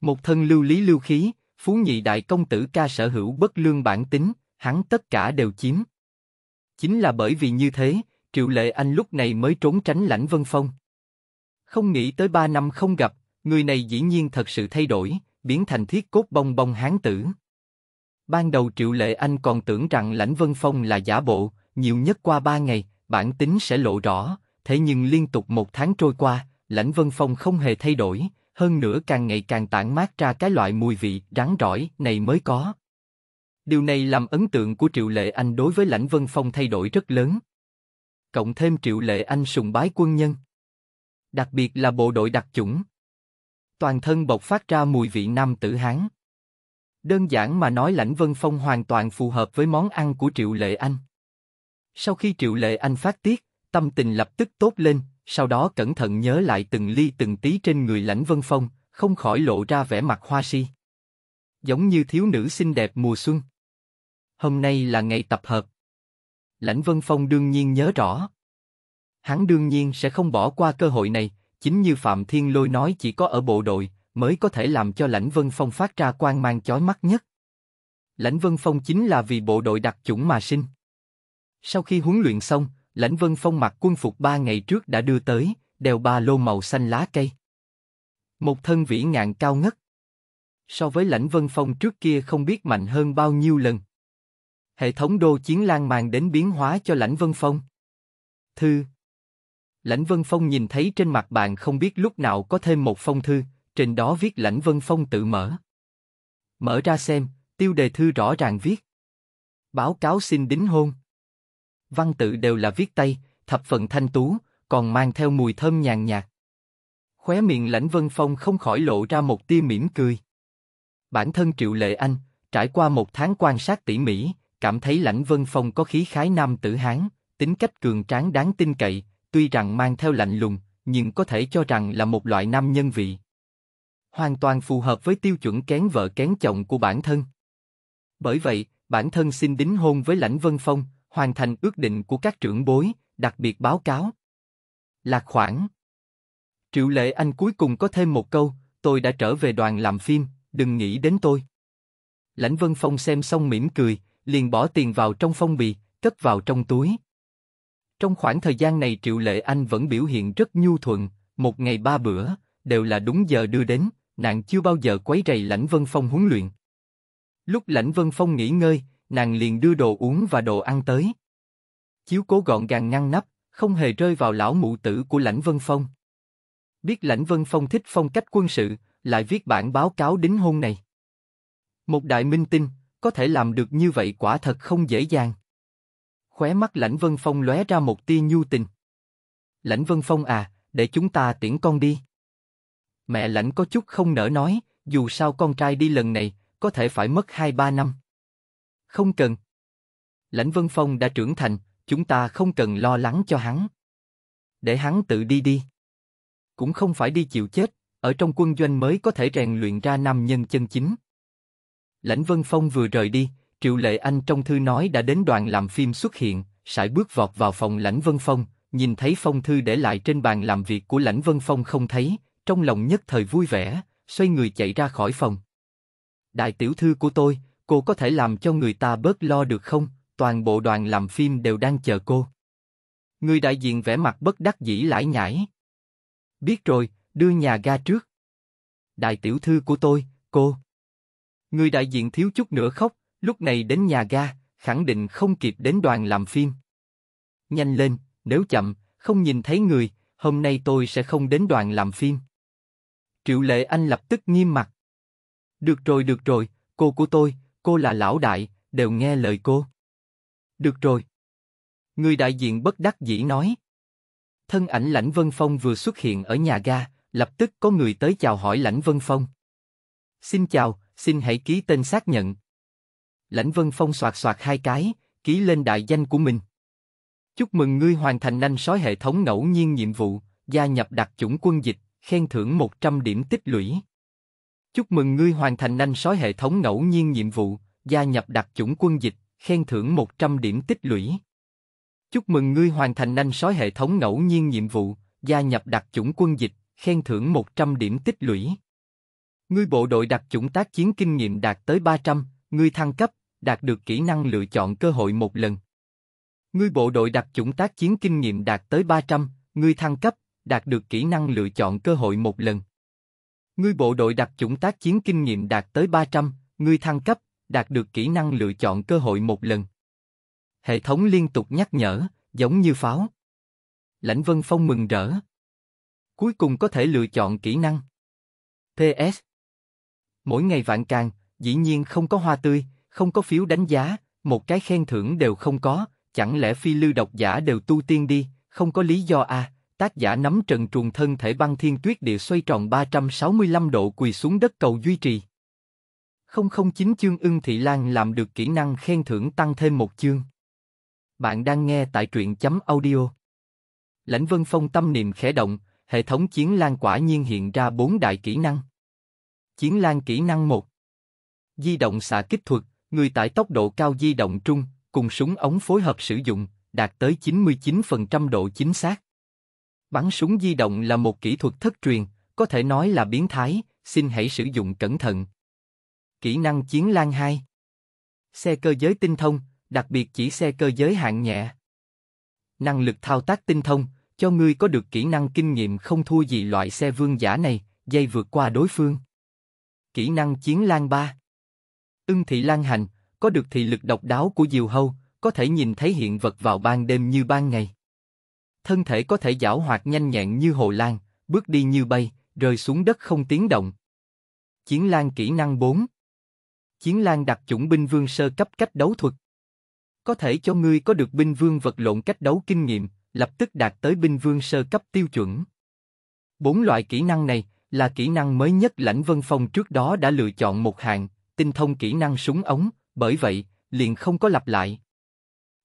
Một thân lưu lý lưu khí, phú nhị đại công tử ca sở hữu bất lương bản tính, hắn tất cả đều chiếm. Chính là bởi vì như thế, Triệu Lệ Anh lúc này mới trốn tránh lãnh vân phong. Không nghĩ tới ba năm không gặp, người này dĩ nhiên thật sự thay đổi, biến thành thiết cốt bông bông hán tử. Ban đầu Triệu Lệ Anh còn tưởng rằng Lãnh Vân Phong là giả bộ, nhiều nhất qua ba ngày, bản tính sẽ lộ rõ, thế nhưng liên tục một tháng trôi qua, Lãnh Vân Phong không hề thay đổi, hơn nữa càng ngày càng tản mát ra cái loại mùi vị rắn rỏi này mới có. Điều này làm ấn tượng của Triệu Lệ Anh đối với Lãnh Vân Phong thay đổi rất lớn. Cộng thêm Triệu Lệ Anh sùng bái quân nhân đặc biệt là bộ đội đặc chủng. Toàn thân bộc phát ra mùi vị nam tử Hán. Đơn giản mà nói Lãnh Vân Phong hoàn toàn phù hợp với món ăn của Triệu Lệ Anh. Sau khi Triệu Lệ Anh phát tiết, tâm tình lập tức tốt lên, sau đó cẩn thận nhớ lại từng ly từng tí trên người Lãnh Vân Phong, không khỏi lộ ra vẻ mặt hoa si. Giống như thiếu nữ xinh đẹp mùa xuân. Hôm nay là ngày tập hợp. Lãnh Vân Phong đương nhiên nhớ rõ. Hắn đương nhiên sẽ không bỏ qua cơ hội này, chính như Phạm Thiên Lôi nói chỉ có ở bộ đội mới có thể làm cho Lãnh Vân Phong phát ra quang mang chói mắt nhất. Lãnh Vân Phong chính là vì bộ đội đặc chủng mà sinh. Sau khi huấn luyện xong, Lãnh Vân Phong mặc quân phục ba ngày trước đã đưa tới, đeo ba lô màu xanh lá cây. Một thân vĩ ngạn cao ngất. So với Lãnh Vân Phong trước kia không biết mạnh hơn bao nhiêu lần. Hệ thống đô chiến lan màn đến biến hóa cho Lãnh Vân Phong. Thư Lãnh Vân Phong nhìn thấy trên mặt bàn không biết lúc nào có thêm một phong thư, trên đó viết Lãnh Vân Phong tự mở. Mở ra xem, tiêu đề thư rõ ràng viết. Báo cáo xin đính hôn. Văn tự đều là viết tay, thập phần thanh tú, còn mang theo mùi thơm nhàn nhạt. Khóe miệng Lãnh Vân Phong không khỏi lộ ra một tia mỉm cười. Bản thân Triệu Lệ Anh, trải qua một tháng quan sát tỉ mỉ, cảm thấy Lãnh Vân Phong có khí khái nam tử Hán, tính cách cường tráng đáng tin cậy, tuy rằng mang theo lạnh lùng, nhưng có thể cho rằng là một loại nam nhân vị. Hoàn toàn phù hợp với tiêu chuẩn kén vợ kén chồng của bản thân. Bởi vậy, bản thân xin đính hôn với Lãnh Vân Phong, hoàn thành ước định của các trưởng bối, đặc biệt báo cáo. Lạc khoảng. Triệu Lệ Anh cuối cùng có thêm một câu, tôi đã trở về đoàn làm phim, đừng nghĩ đến tôi. Lãnh Vân Phong xem xong mỉm cười, liền bỏ tiền vào trong phong bì, cất vào trong túi. Trong khoảng thời gian này Triệu Lệ Anh vẫn biểu hiện rất nhu thuận, một ngày ba bữa, đều là đúng giờ đưa đến, nàng chưa bao giờ quấy rầy Lãnh Vân Phong huấn luyện. Lúc Lãnh Vân Phong nghỉ ngơi, nàng liền đưa đồ uống và đồ ăn tới. Chiếu cố gọn gàng ngăn nắp, không hề rơi vào lão mụ tử của Lãnh Vân Phong. Biết Lãnh Vân Phong thích phong cách quân sự, lại viết bản báo cáo đính hôn này. Một đại minh tinh, có thể làm được như vậy quả thật không dễ dàng khóe mắt Lãnh Vân Phong lóe ra một tia nhu tình. Lãnh Vân Phong à, để chúng ta tiễn con đi. Mẹ Lãnh có chút không nỡ nói, dù sao con trai đi lần này, có thể phải mất 2-3 năm. Không cần. Lãnh Vân Phong đã trưởng thành, chúng ta không cần lo lắng cho hắn. Để hắn tự đi đi. Cũng không phải đi chịu chết, ở trong quân doanh mới có thể rèn luyện ra nam nhân chân chính. Lãnh Vân Phong vừa rời đi, Triệu Lệ Anh trong thư nói đã đến đoàn làm phim xuất hiện, sải bước vọt vào phòng Lãnh Vân Phong, nhìn thấy phong thư để lại trên bàn làm việc của Lãnh Vân Phong không thấy, trong lòng nhất thời vui vẻ, xoay người chạy ra khỏi phòng. Đại tiểu thư của tôi, cô có thể làm cho người ta bớt lo được không? Toàn bộ đoàn làm phim đều đang chờ cô. Người đại diện vẻ mặt bất đắc dĩ lải nhải. Biết rồi, đưa nhà ga trước. Đại tiểu thư của tôi, cô. Người đại diện thiếu chút nữa khóc, lúc này đến nhà ga, khẳng định không kịp đến đoàn làm phim. Nhanh lên, nếu chậm, không nhìn thấy người, hôm nay tôi sẽ không đến đoàn làm phim. Triệu Lệ Anh lập tức nghiêm mặt. Được rồi, được rồi, cô của tôi, cô là lão đại, đều nghe lời cô. Được rồi. Người đại diện bất đắc dĩ nói. Thân ảnh Lãnh Vân Phong vừa xuất hiện ở nhà ga, lập tức có người tới chào hỏi Lãnh Vân Phong. Xin chào, xin hãy ký tên xác nhận. Lãnh Vân Phong soạt soạt hai cái, ký lên đại danh của mình. Chúc mừng ngươi hoàn thành nhanh sói hệ thống ngẫu nhiên nhiệm vụ, gia nhập đặc chủng quân dịch, khen thưởng 100 điểm tích lũy. Chúc mừng ngươi hoàn thành nhanh sói hệ thống ngẫu nhiên nhiệm vụ, gia nhập đặc chủng quân dịch, khen thưởng 100 điểm tích lũy. Chúc mừng ngươi hoàn thành nhanh sói hệ thống ngẫu nhiên nhiệm vụ, gia nhập đặc chủng quân dịch, khen thưởng 100 điểm tích lũy. Ngươi bộ đội đặc chủng tác chiến kinh nghiệm đạt tới 300, ngươi thăng cấp, đạt được kỹ năng lựa chọn cơ hội một lần. Ngươi bộ đội đặc chủng tác chiến kinh nghiệm đạt tới 300, ngươi thăng cấp, đạt được kỹ năng lựa chọn cơ hội một lần. Ngươi bộ đội đặc chủng tác chiến kinh nghiệm đạt tới 300, ngươi thăng cấp, đạt được kỹ năng lựa chọn cơ hội một lần. Hệ thống liên tục nhắc nhở, giống như pháo. Lãnh Vân Phong mừng rỡ. Cuối cùng có thể lựa chọn kỹ năng. PS Mỗi ngày vạn càng, dĩ nhiên không có hoa tươi, không có phiếu đánh giá, một cái khen thưởng đều không có, chẳng lẽ phi lưu độc giả đều tu tiên đi, không có lý do à, tác giả nắm trần truồng thân thể băng thiên tuyết địa xoay tròn 365 độ quỳ xuống đất cầu duy trì. 009 chương ưng thị lan làm được kỹ năng khen thưởng tăng thêm một chương. Bạn đang nghe tại truyện chấm audio. Lãnh vân phong tâm niệm khẽ động, hệ thống chiến lan quả nhiên hiện ra bốn đại kỹ năng. Chiến lan kỹ năng 1 Di động xạ kích thuật, Người tải tốc độ cao di động trung, cùng súng ống phối hợp sử dụng, đạt tới 99% độ chính xác. Bắn súng di động là một kỹ thuật thất truyền, có thể nói là biến thái, xin hãy sử dụng cẩn thận. Kỹ năng chiến lan 2 Xe cơ giới tinh thông, đặc biệt chỉ xe cơ giới hạng nhẹ. Năng lực thao tác tinh thông, cho ngươi có được kỹ năng kinh nghiệm không thua gì loại xe vương giả này, dây vượt qua đối phương. Kỹ năng chiến lan 3 Ưng thị lan hành, có được thị lực độc đáo của diều hâu, có thể nhìn thấy hiện vật vào ban đêm như ban ngày. Thân thể có thể giảo hoạt nhanh nhẹn như hồ lan, bước đi như bay, rơi xuống đất không tiếng động. Chiến lan kỹ năng 4 Chiến lan đặc chủng binh vương sơ cấp cách đấu thuật. Có thể cho ngươi có được binh vương vật lộn cách đấu kinh nghiệm, lập tức đạt tới binh vương sơ cấp tiêu chuẩn. Bốn loại kỹ năng này là kỹ năng mới nhất Lãnh Vân Phong trước đó đã lựa chọn một hạng, tinh thông kỹ năng súng ống, bởi vậy, liền không có lặp lại.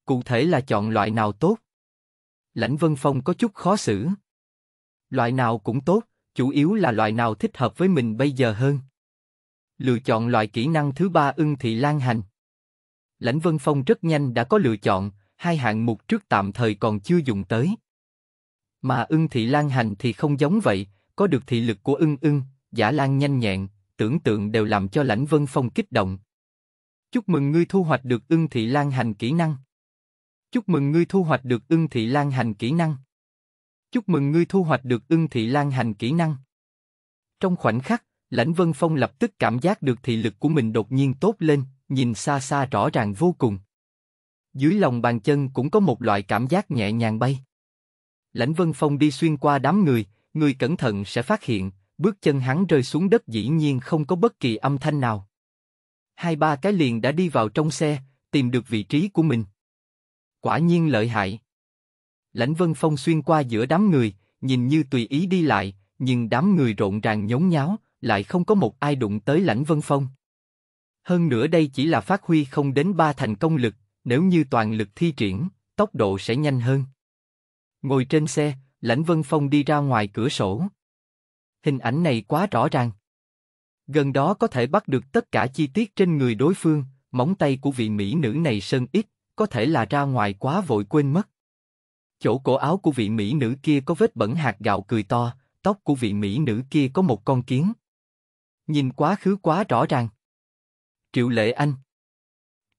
Cụ thể là chọn loại nào tốt? Lãnh Vân Phong có chút khó xử. Loại nào cũng tốt, chủ yếu là loại nào thích hợp với mình bây giờ hơn. Lựa chọn loại kỹ năng thứ ba ưng thị lan hành. Lãnh Vân Phong rất nhanh đã có lựa chọn, hai hạng mục trước tạm thời còn chưa dùng tới. Mà ưng thị lan hành thì không giống vậy, có được thị lực của ưng ưng, giả lan nhanh nhẹn, tưởng tượng đều làm cho Lãnh Vân Phong kích động. Chúc mừng ngươi thu hoạch được ưng thị lan hành kỹ năng. Chúc mừng ngươi thu hoạch được ưng thị lan hành kỹ năng. Chúc mừng ngươi thu hoạch được ưng thị lan hành kỹ năng. Trong khoảnh khắc, Lãnh Vân Phong lập tức cảm giác được thị lực của mình đột nhiên tốt lên, nhìn xa xa rõ ràng vô cùng. Dưới lòng bàn chân cũng có một loại cảm giác nhẹ nhàng bay. Lãnh Vân Phong đi xuyên qua đám người, người cẩn thận sẽ phát hiện, bước chân hắn rơi xuống đất dĩ nhiên không có bất kỳ âm thanh nào. Hai ba cái liền đã đi vào trong xe, tìm được vị trí của mình. Quả nhiên lợi hại. Lãnh Vân Phong xuyên qua giữa đám người, nhìn như tùy ý đi lại, nhưng đám người rộn ràng nhốn nháo, lại không có một ai đụng tới Lãnh Vân Phong. Hơn nữa đây chỉ là phát huy không đến ba thành công lực, nếu như toàn lực thi triển, tốc độ sẽ nhanh hơn. Ngồi trên xe, Lãnh Vân Phong đi ra ngoài cửa sổ hình ảnh này quá rõ ràng. Gần đó có thể bắt được tất cả chi tiết trên người đối phương, móng tay của vị mỹ nữ này sơn ít, có thể là ra ngoài quá vội quên mất. Chỗ cổ áo của vị mỹ nữ kia có vết bẩn hạt gạo cười to, tóc của vị mỹ nữ kia có một con kiến. Nhìn quá khứ quá rõ ràng. Triệu Lệ Anh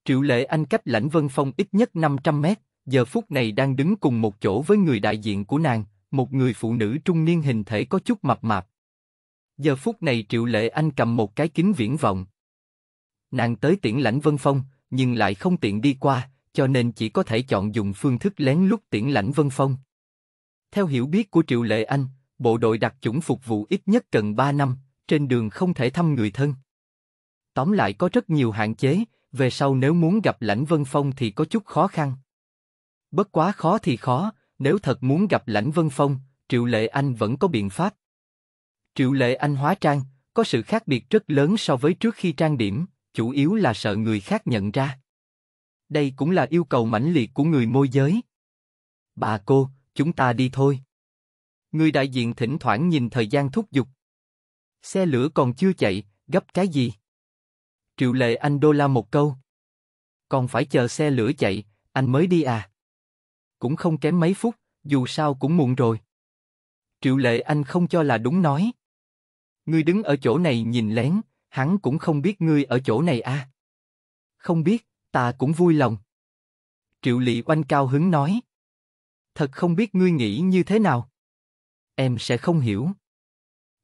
Triệu Lệ Anh cách lãnh vân phong ít nhất 500 mét, giờ phút này đang đứng cùng một chỗ với người đại diện của nàng, một người phụ nữ trung niên hình thể có chút mập mạp, Giờ phút này Triệu Lệ Anh cầm một cái kính viễn vọng. Nàng tới tiễn lãnh Vân Phong, nhưng lại không tiện đi qua, cho nên chỉ có thể chọn dùng phương thức lén lút tiễn lãnh Vân Phong. Theo hiểu biết của Triệu Lệ Anh, bộ đội đặc chủng phục vụ ít nhất cần 3 năm, trên đường không thể thăm người thân. Tóm lại có rất nhiều hạn chế, về sau nếu muốn gặp Lãnh Vân Phong thì có chút khó khăn. Bất quá khó thì khó, nếu thật muốn gặp Lãnh Vân Phong, Triệu Lệ Anh vẫn có biện pháp. Triệu Lệ Anh hóa trang, có sự khác biệt rất lớn so với trước khi trang điểm, chủ yếu là sợ người khác nhận ra. Đây cũng là yêu cầu mãnh liệt của người môi giới. Bà cô, chúng ta đi thôi. Người đại diện thỉnh thoảng nhìn thời gian thúc giục. Xe lửa còn chưa chạy, gấp cái gì? Triệu Lệ Anh đô la một câu. Còn phải chờ xe lửa chạy, anh mới đi à? Cũng không kém mấy phút, dù sao cũng muộn rồi. Triệu Lệ Anh không cho là đúng nói. Ngươi đứng ở chỗ này nhìn lén, hắn cũng không biết ngươi ở chỗ này à. Không biết, ta cũng vui lòng. Triệu Lị oanh cao hứng nói. Thật không biết ngươi nghĩ như thế nào. Em sẽ không hiểu.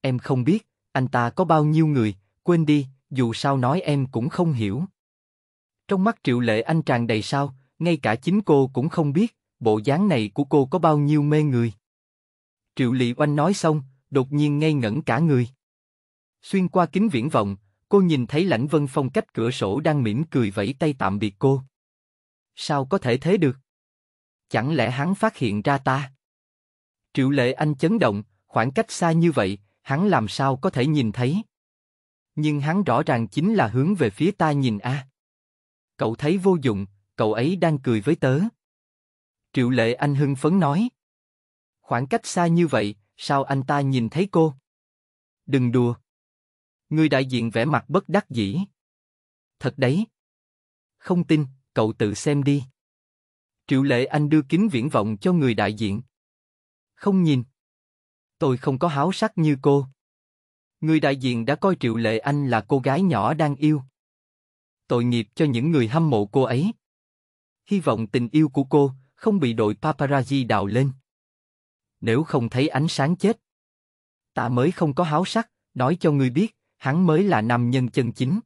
Em không biết, anh ta có bao nhiêu người, quên đi, dù sao nói em cũng không hiểu. Trong mắt Triệu Lệ Anh tràn đầy sao, ngay cả chính cô cũng không biết, bộ dáng này của cô có bao nhiêu mê người. Triệu Lị Oanh nói xong, đột nhiên ngây ngẩn cả người. Xuyên qua kính viễn vọng, cô nhìn thấy Lãnh Vân Phong cách cửa sổ đang mỉm cười vẫy tay tạm biệt cô. Sao có thể thế được? Chẳng lẽ hắn phát hiện ra ta? Triệu Lệ Anh chấn động, khoảng cách xa như vậy, hắn làm sao có thể nhìn thấy? Nhưng hắn rõ ràng chính là hướng về phía ta nhìn a. Cậu thấy vô dụng, cậu ấy đang cười với tớ. Triệu Lệ Anh hưng phấn nói. Khoảng cách xa như vậy, sao anh ta nhìn thấy cô? Đừng đùa. Người đại diện vẻ mặt bất đắc dĩ. Thật đấy. Không tin, cậu tự xem đi. Triệu Lệ Anh đưa kính viễn vọng cho người đại diện. Không nhìn. Tôi không có háo sắc như cô. Người đại diện đã coi Triệu Lệ Anh là cô gái nhỏ đang yêu. Tội nghiệp cho những người hâm mộ cô ấy. Hy vọng tình yêu của cô không bị đội paparazzi đào lên. Nếu không thấy ánh sáng chết, ta mới không có háo sắc, nói cho ngươi biết, hắn mới là nam nhân chân chính.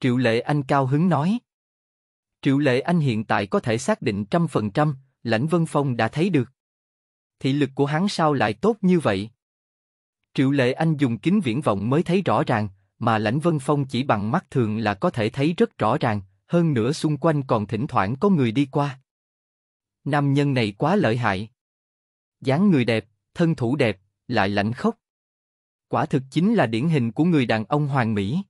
Triệu Lệ Anh cao hứng nói. Triệu Lệ Anh hiện tại có thể xác định trăm phần trăm, Lãnh Vân Phong đã thấy được. Thị lực của hắn sao lại tốt như vậy? Triệu Lệ Anh dùng kính viễn vọng mới thấy rõ ràng, mà Lãnh Vân Phong chỉ bằng mắt thường là có thể thấy rất rõ ràng, hơn nữa xung quanh còn thỉnh thoảng có người đi qua. Nam nhân này quá lợi hại. dáng người đẹp, thân thủ đẹp, lại lạnh khốc quả thực chính là điển hình của người đàn ông hoàng mỹ.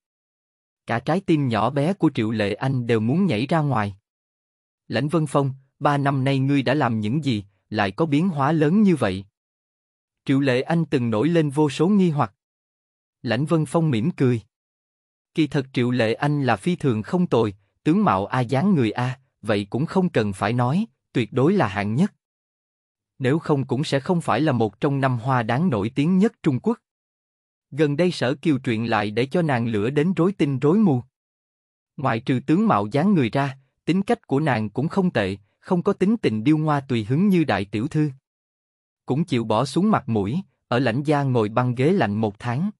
Cả trái tim nhỏ bé của Triệu Lệ Anh đều muốn nhảy ra ngoài. Lãnh Vân Phong, ba năm nay ngươi đã làm những gì, lại có biến hóa lớn như vậy? Triệu Lệ Anh từng nổi lên vô số nghi hoặc. Lãnh Vân Phong mỉm cười. Kỳ thật Triệu Lệ Anh là phi thường không tồi, tướng mạo A dáng người A, vậy cũng không cần phải nói, tuyệt đối là hạng nhất. Nếu không cũng sẽ không phải là một trong năm hoa đáng nổi tiếng nhất Trung Quốc. Gần đây sở kiều truyện lại để cho nàng lửa đến rối tinh rối mù. Ngoại trừ tướng mạo dáng người ra, tính cách của nàng cũng không tệ, không có tính tình điêu ngoa tùy hứng như đại tiểu thư. Cũng chịu bỏ xuống mặt mũi, ở lãnh gia ngồi băng ghế lạnh một tháng.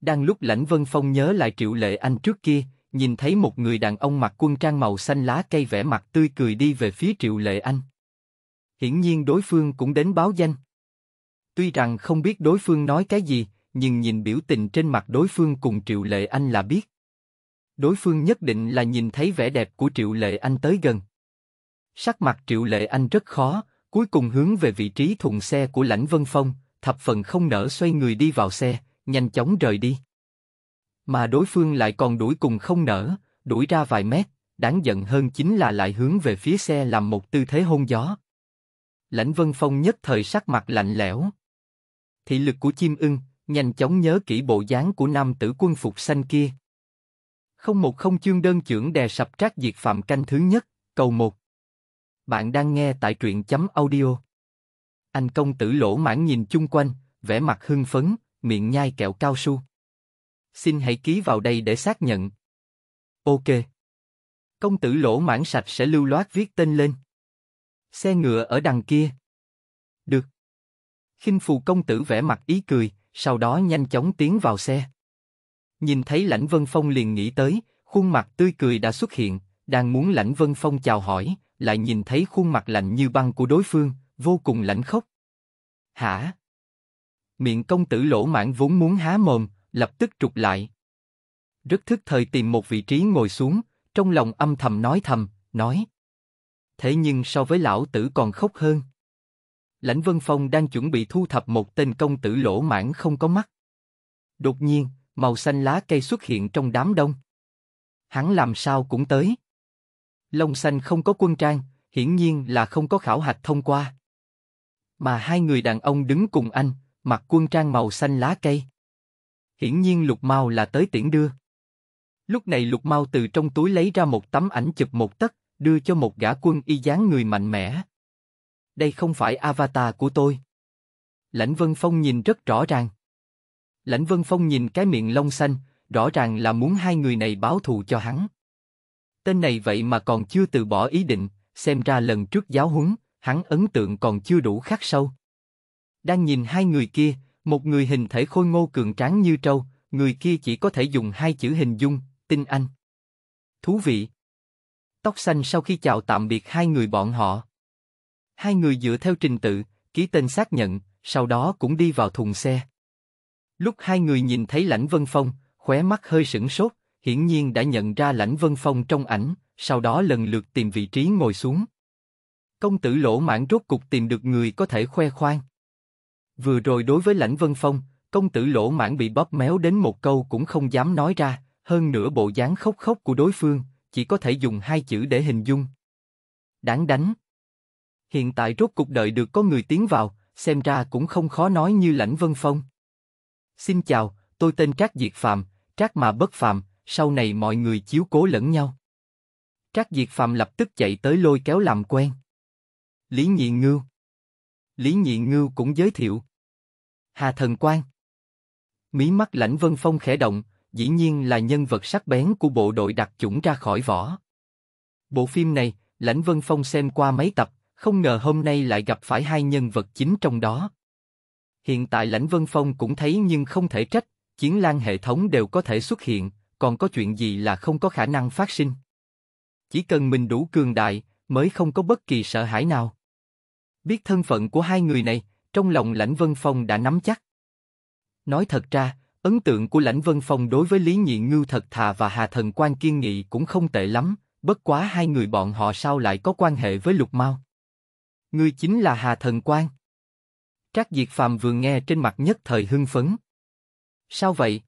Đang lúc lãnh vân phong nhớ lại triệu lệ anh trước kia, nhìn thấy một người đàn ông mặc quân trang màu xanh lá cây vẻ mặt tươi cười đi về phía triệu lệ anh. Hiển nhiên đối phương cũng đến báo danh. Tuy rằng không biết đối phương nói cái gì, nhưng nhìn biểu tình trên mặt đối phương cùng Triệu Lệ Anh là biết. Đối phương nhất định là nhìn thấy vẻ đẹp của Triệu Lệ Anh tới gần. Sắc mặt Triệu Lệ Anh rất khó, cuối cùng hướng về vị trí thùng xe của Lãnh Vân Phong, thập phần không nở xoay người đi vào xe, nhanh chóng rời đi. Mà đối phương lại còn đuổi cùng không nở, đuổi ra vài mét, đáng giận hơn chính là lại hướng về phía xe làm một tư thế hôn gió. Lãnh Vân Phong nhất thời sắc mặt lạnh lẽo. Thị lực của chim ưng, nhanh chóng nhớ kỹ bộ dáng của nam tử quân phục xanh kia. Không một không chương đơn trưởng đè sập trác diệt phạm canh thứ nhất, cầu một. Bạn đang nghe tại truyện chấm audio. Anh công tử lỗ mãn nhìn chung quanh, vẻ mặt hưng phấn, miệng nhai kẹo cao su. Xin hãy ký vào đây để xác nhận. Ok. Công tử lỗ mãn sạch sẽ lưu loát viết tên lên. Xe ngựa ở đằng kia. Được. khinh phù công tử vẻ mặt ý cười, sau đó nhanh chóng tiến vào xe. Nhìn thấy Lãnh Vân Phong liền nghĩ tới, khuôn mặt tươi cười đã xuất hiện, đang muốn Lãnh Vân Phong chào hỏi, lại nhìn thấy khuôn mặt lạnh như băng của đối phương, vô cùng lãnh khốc. Hả? Miệng công tử lỗ mãn vốn muốn há mồm, lập tức trục lại. Rất thức thời tìm một vị trí ngồi xuống, trong lòng âm thầm nói thầm, nói. Thế nhưng so với lão tử còn khóc hơn. Lãnh Vân Phong đang chuẩn bị thu thập một tên công tử lỗ mãn không có mắt. Đột nhiên, màu xanh lá cây xuất hiện trong đám đông. Hắn làm sao cũng tới. Long xanh không có quân trang, hiển nhiên là không có khảo hạch thông qua. Mà hai người đàn ông đứng cùng anh, mặc quân trang màu xanh lá cây. Hiển nhiên Lục Mao là tới tiễn đưa. Lúc này Lục Mao từ trong túi lấy ra một tấm ảnh chụp một tấc, đưa cho một gã quân y dáng người mạnh mẽ đây không phải avatar của tôi. Lãnh Vân Phong nhìn rất rõ ràng. Lãnh Vân Phong nhìn cái miệng lông xanh, rõ ràng là muốn hai người này báo thù cho hắn. Tên này vậy mà còn chưa từ bỏ ý định, xem ra lần trước giáo huấn, hắn ấn tượng còn chưa đủ khắc sâu. Đang nhìn hai người kia, một người hình thể khôi ngô cường tráng như trâu, người kia chỉ có thể dùng hai chữ hình dung, tinh anh. Thú vị. Tóc xanh sau khi chào tạm biệt hai người bọn họ, Hai người dựa theo trình tự, ký tên xác nhận, sau đó cũng đi vào thùng xe. Lúc hai người nhìn thấy Lãnh Vân Phong, khóe mắt hơi sửng sốt, hiển nhiên đã nhận ra Lãnh Vân Phong trong ảnh, sau đó lần lượt tìm vị trí ngồi xuống. Công tử lỗ mãn rốt cục tìm được người có thể khoe khoang. Vừa rồi đối với Lãnh Vân Phong, công tử lỗ mãn bị bóp méo đến một câu cũng không dám nói ra, hơn nữa bộ dáng khóc khóc của đối phương, chỉ có thể dùng hai chữ để hình dung. Đáng đánh. Hiện tại rốt cuộc đợi được có người tiến vào, xem ra cũng không khó nói như lãnh vân phong. Xin chào, tôi tên Trác Diệt Phạm, Trác mà bất phạm, sau này mọi người chiếu cố lẫn nhau. Trác Diệt Phạm lập tức chạy tới lôi kéo làm quen. Lý Nhị Ngưu Lý Nhị Ngưu cũng giới thiệu. Hà Thần Quang Mí mắt lãnh vân phong khẽ động, dĩ nhiên là nhân vật sắc bén của bộ đội đặc chủng ra khỏi vỏ. Bộ phim này, Lãnh Vân Phong xem qua mấy tập, không ngờ hôm nay lại gặp phải hai nhân vật chính trong đó. Hiện tại Lãnh Vân Phong cũng thấy nhưng không thể trách, chiến lan hệ thống đều có thể xuất hiện, còn có chuyện gì là không có khả năng phát sinh. Chỉ cần mình đủ cường đại, mới không có bất kỳ sợ hãi nào. Biết thân phận của hai người này, trong lòng Lãnh Vân Phong đã nắm chắc. Nói thật ra, ấn tượng của Lãnh Vân Phong đối với Lý Nhị Ngưu thật thà và Hà Thần Quan Kiên Nghị cũng không tệ lắm, bất quá hai người bọn họ sao lại có quan hệ với Lục Mao ngươi chính là Hà Thần Quan. Trác Diệt Phàm vừa nghe trên mặt nhất thời hưng phấn. Sao vậy?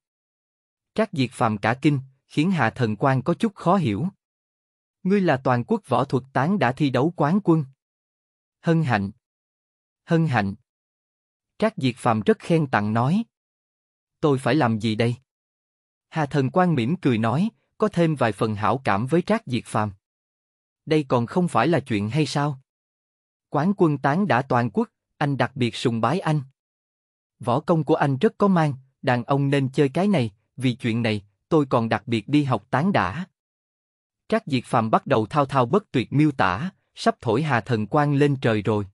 Trác Diệt Phàm cả kinh, khiến Hà Thần Quan có chút khó hiểu. Ngươi là toàn quốc võ thuật tán đã thi đấu quán quân. Hân hạnh. Hân hạnh. Trác Diệt Phàm rất khen tặng nói. Tôi phải làm gì đây? Hà Thần Quan mỉm cười nói, có thêm vài phần hảo cảm với Trác Diệt Phàm. Đây còn không phải là chuyện hay sao? Quán quân tán đã toàn quốc, anh đặc biệt sùng bái anh. Võ công của anh rất có mang, đàn ông nên chơi cái này, vì chuyện này, tôi còn đặc biệt đi học tán đã. Các Diệt Phàm bắt đầu thao thao bất tuyệt miêu tả, sắp thổi hà thần quang lên trời rồi.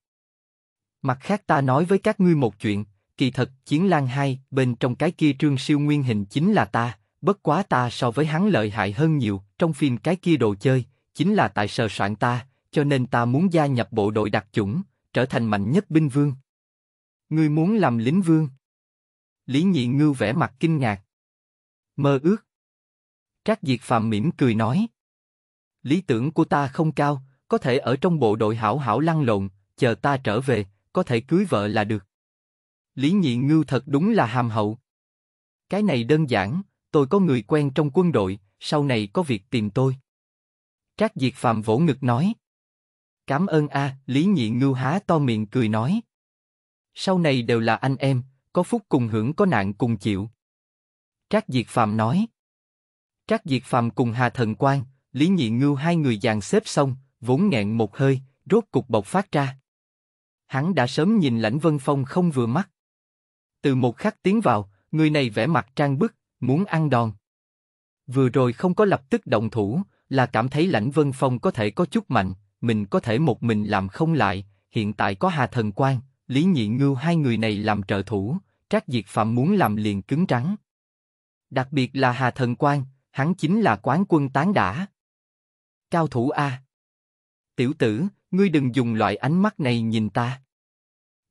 Mặt khác ta nói với các ngươi một chuyện, kỳ thật chiến lan hai bên trong cái kia trương siêu nguyên hình chính là ta, bất quá ta so với hắn lợi hại hơn nhiều, trong phim cái kia đồ chơi, chính là tại sờ soạn ta, cho nên ta muốn gia nhập bộ đội đặc chủng, trở thành mạnh nhất binh vương. Ngươi muốn làm lính vương? Lý Nhị ngư vẻ mặt kinh ngạc. Mơ ước. Trác Diệt phạm mỉm cười nói. Lý tưởng của ta không cao, có thể ở trong bộ đội hảo hảo lăn lộn, chờ ta trở về, có thể cưới vợ là được. Lý Nhị ngư thật đúng là hàm hậu. Cái này đơn giản, tôi có người quen trong quân đội, sau này có việc tìm tôi. Trác Diệt phạm vỗ ngực nói. Cảm ơn a, à, Lý Nhị Ngưu há to miệng cười nói. Sau này đều là anh em, có phúc cùng hưởng có nạn cùng chịu. Trác Diệt Phàm nói. Trác Diệt Phàm cùng Hà Thần Quang, Lý Nhị Ngưu hai người dàn xếp xong, vốn nghẹn một hơi, rốt cục bộc phát ra. Hắn đã sớm nhìn Lãnh Vân Phong không vừa mắt. Từ một khắc tiến vào, người này vẻ mặt trang bức, muốn ăn đòn. Vừa rồi không có lập tức động thủ, là cảm thấy Lãnh Vân Phong có thể có chút mạnh mình có thể một mình làm không lại, hiện tại có Hà Thần Quang, Lý Nhị Ngưu hai người này làm trợ thủ, Trác Diệt Phạm muốn làm liền cứng trắng Đặc biệt là Hà Thần Quang, hắn chính là quán quân tán đã. Cao thủ A. Tiểu tử, ngươi đừng dùng loại ánh mắt này nhìn ta.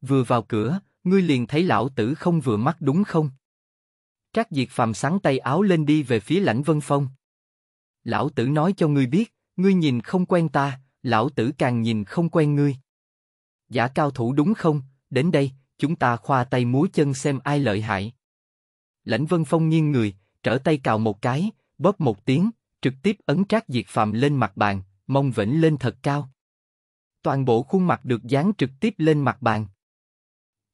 Vừa vào cửa, ngươi liền thấy lão tử không vừa mắt đúng không? Trác Diệt Phạm sáng tay áo lên đi về phía lãnh vân phong. Lão tử nói cho ngươi biết, ngươi nhìn không quen ta, lão tử càng nhìn không quen ngươi. Giả cao thủ đúng không, đến đây, chúng ta khoa tay múa chân xem ai lợi hại. Lãnh Vân Phong nghiêng người, trở tay cào một cái, bóp một tiếng, trực tiếp ấn trác diệt phàm lên mặt bàn, mông vẫn lên thật cao. Toàn bộ khuôn mặt được dán trực tiếp lên mặt bàn.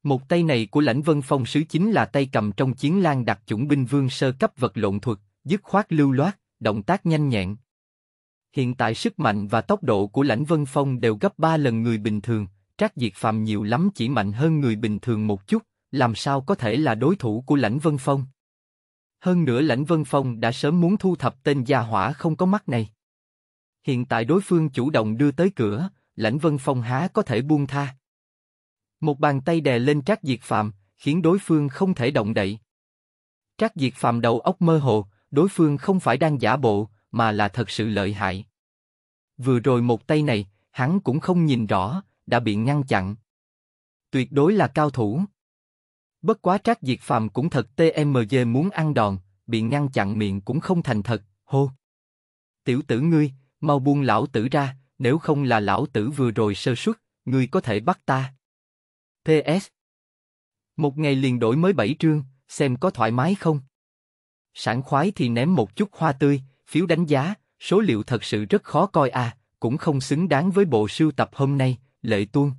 Một tay này của lãnh vân phong sứ chính là tay cầm trong chiến lan đặc chủng binh vương sơ cấp vật lộn thuật, dứt khoát lưu loát, động tác nhanh nhẹn. Hiện tại sức mạnh và tốc độ của Lãnh Vân Phong đều gấp ba lần người bình thường, Trác Diệt Phàm nhiều lắm chỉ mạnh hơn người bình thường một chút, làm sao có thể là đối thủ của Lãnh Vân Phong. Hơn nữa Lãnh Vân Phong đã sớm muốn thu thập tên gia hỏa không có mắt này. Hiện tại đối phương chủ động đưa tới cửa, Lãnh Vân Phong há có thể buông tha. Một bàn tay đè lên Trác Diệt Phàm, khiến đối phương không thể động đậy. Trác Diệt Phàm đầu óc mơ hồ, đối phương không phải đang giả bộ, mà là thật sự lợi hại. Vừa rồi một tay này, hắn cũng không nhìn rõ, đã bị ngăn chặn. Tuyệt đối là cao thủ. Bất quá Trác Diệt Phàm cũng thật TMG muốn ăn đòn, bị ngăn chặn miệng cũng không thành thật, hô. Tiểu tử ngươi, mau buông lão tử ra, nếu không là lão tử vừa rồi sơ suất, ngươi có thể bắt ta. PS Một ngày liền đổi mới bảy trương, xem có thoải mái không? Sảng khoái thì ném một chút hoa tươi, phiếu đánh giá, số liệu thật sự rất khó coi à, cũng không xứng đáng với bộ sưu tập hôm nay, lệ tuôn.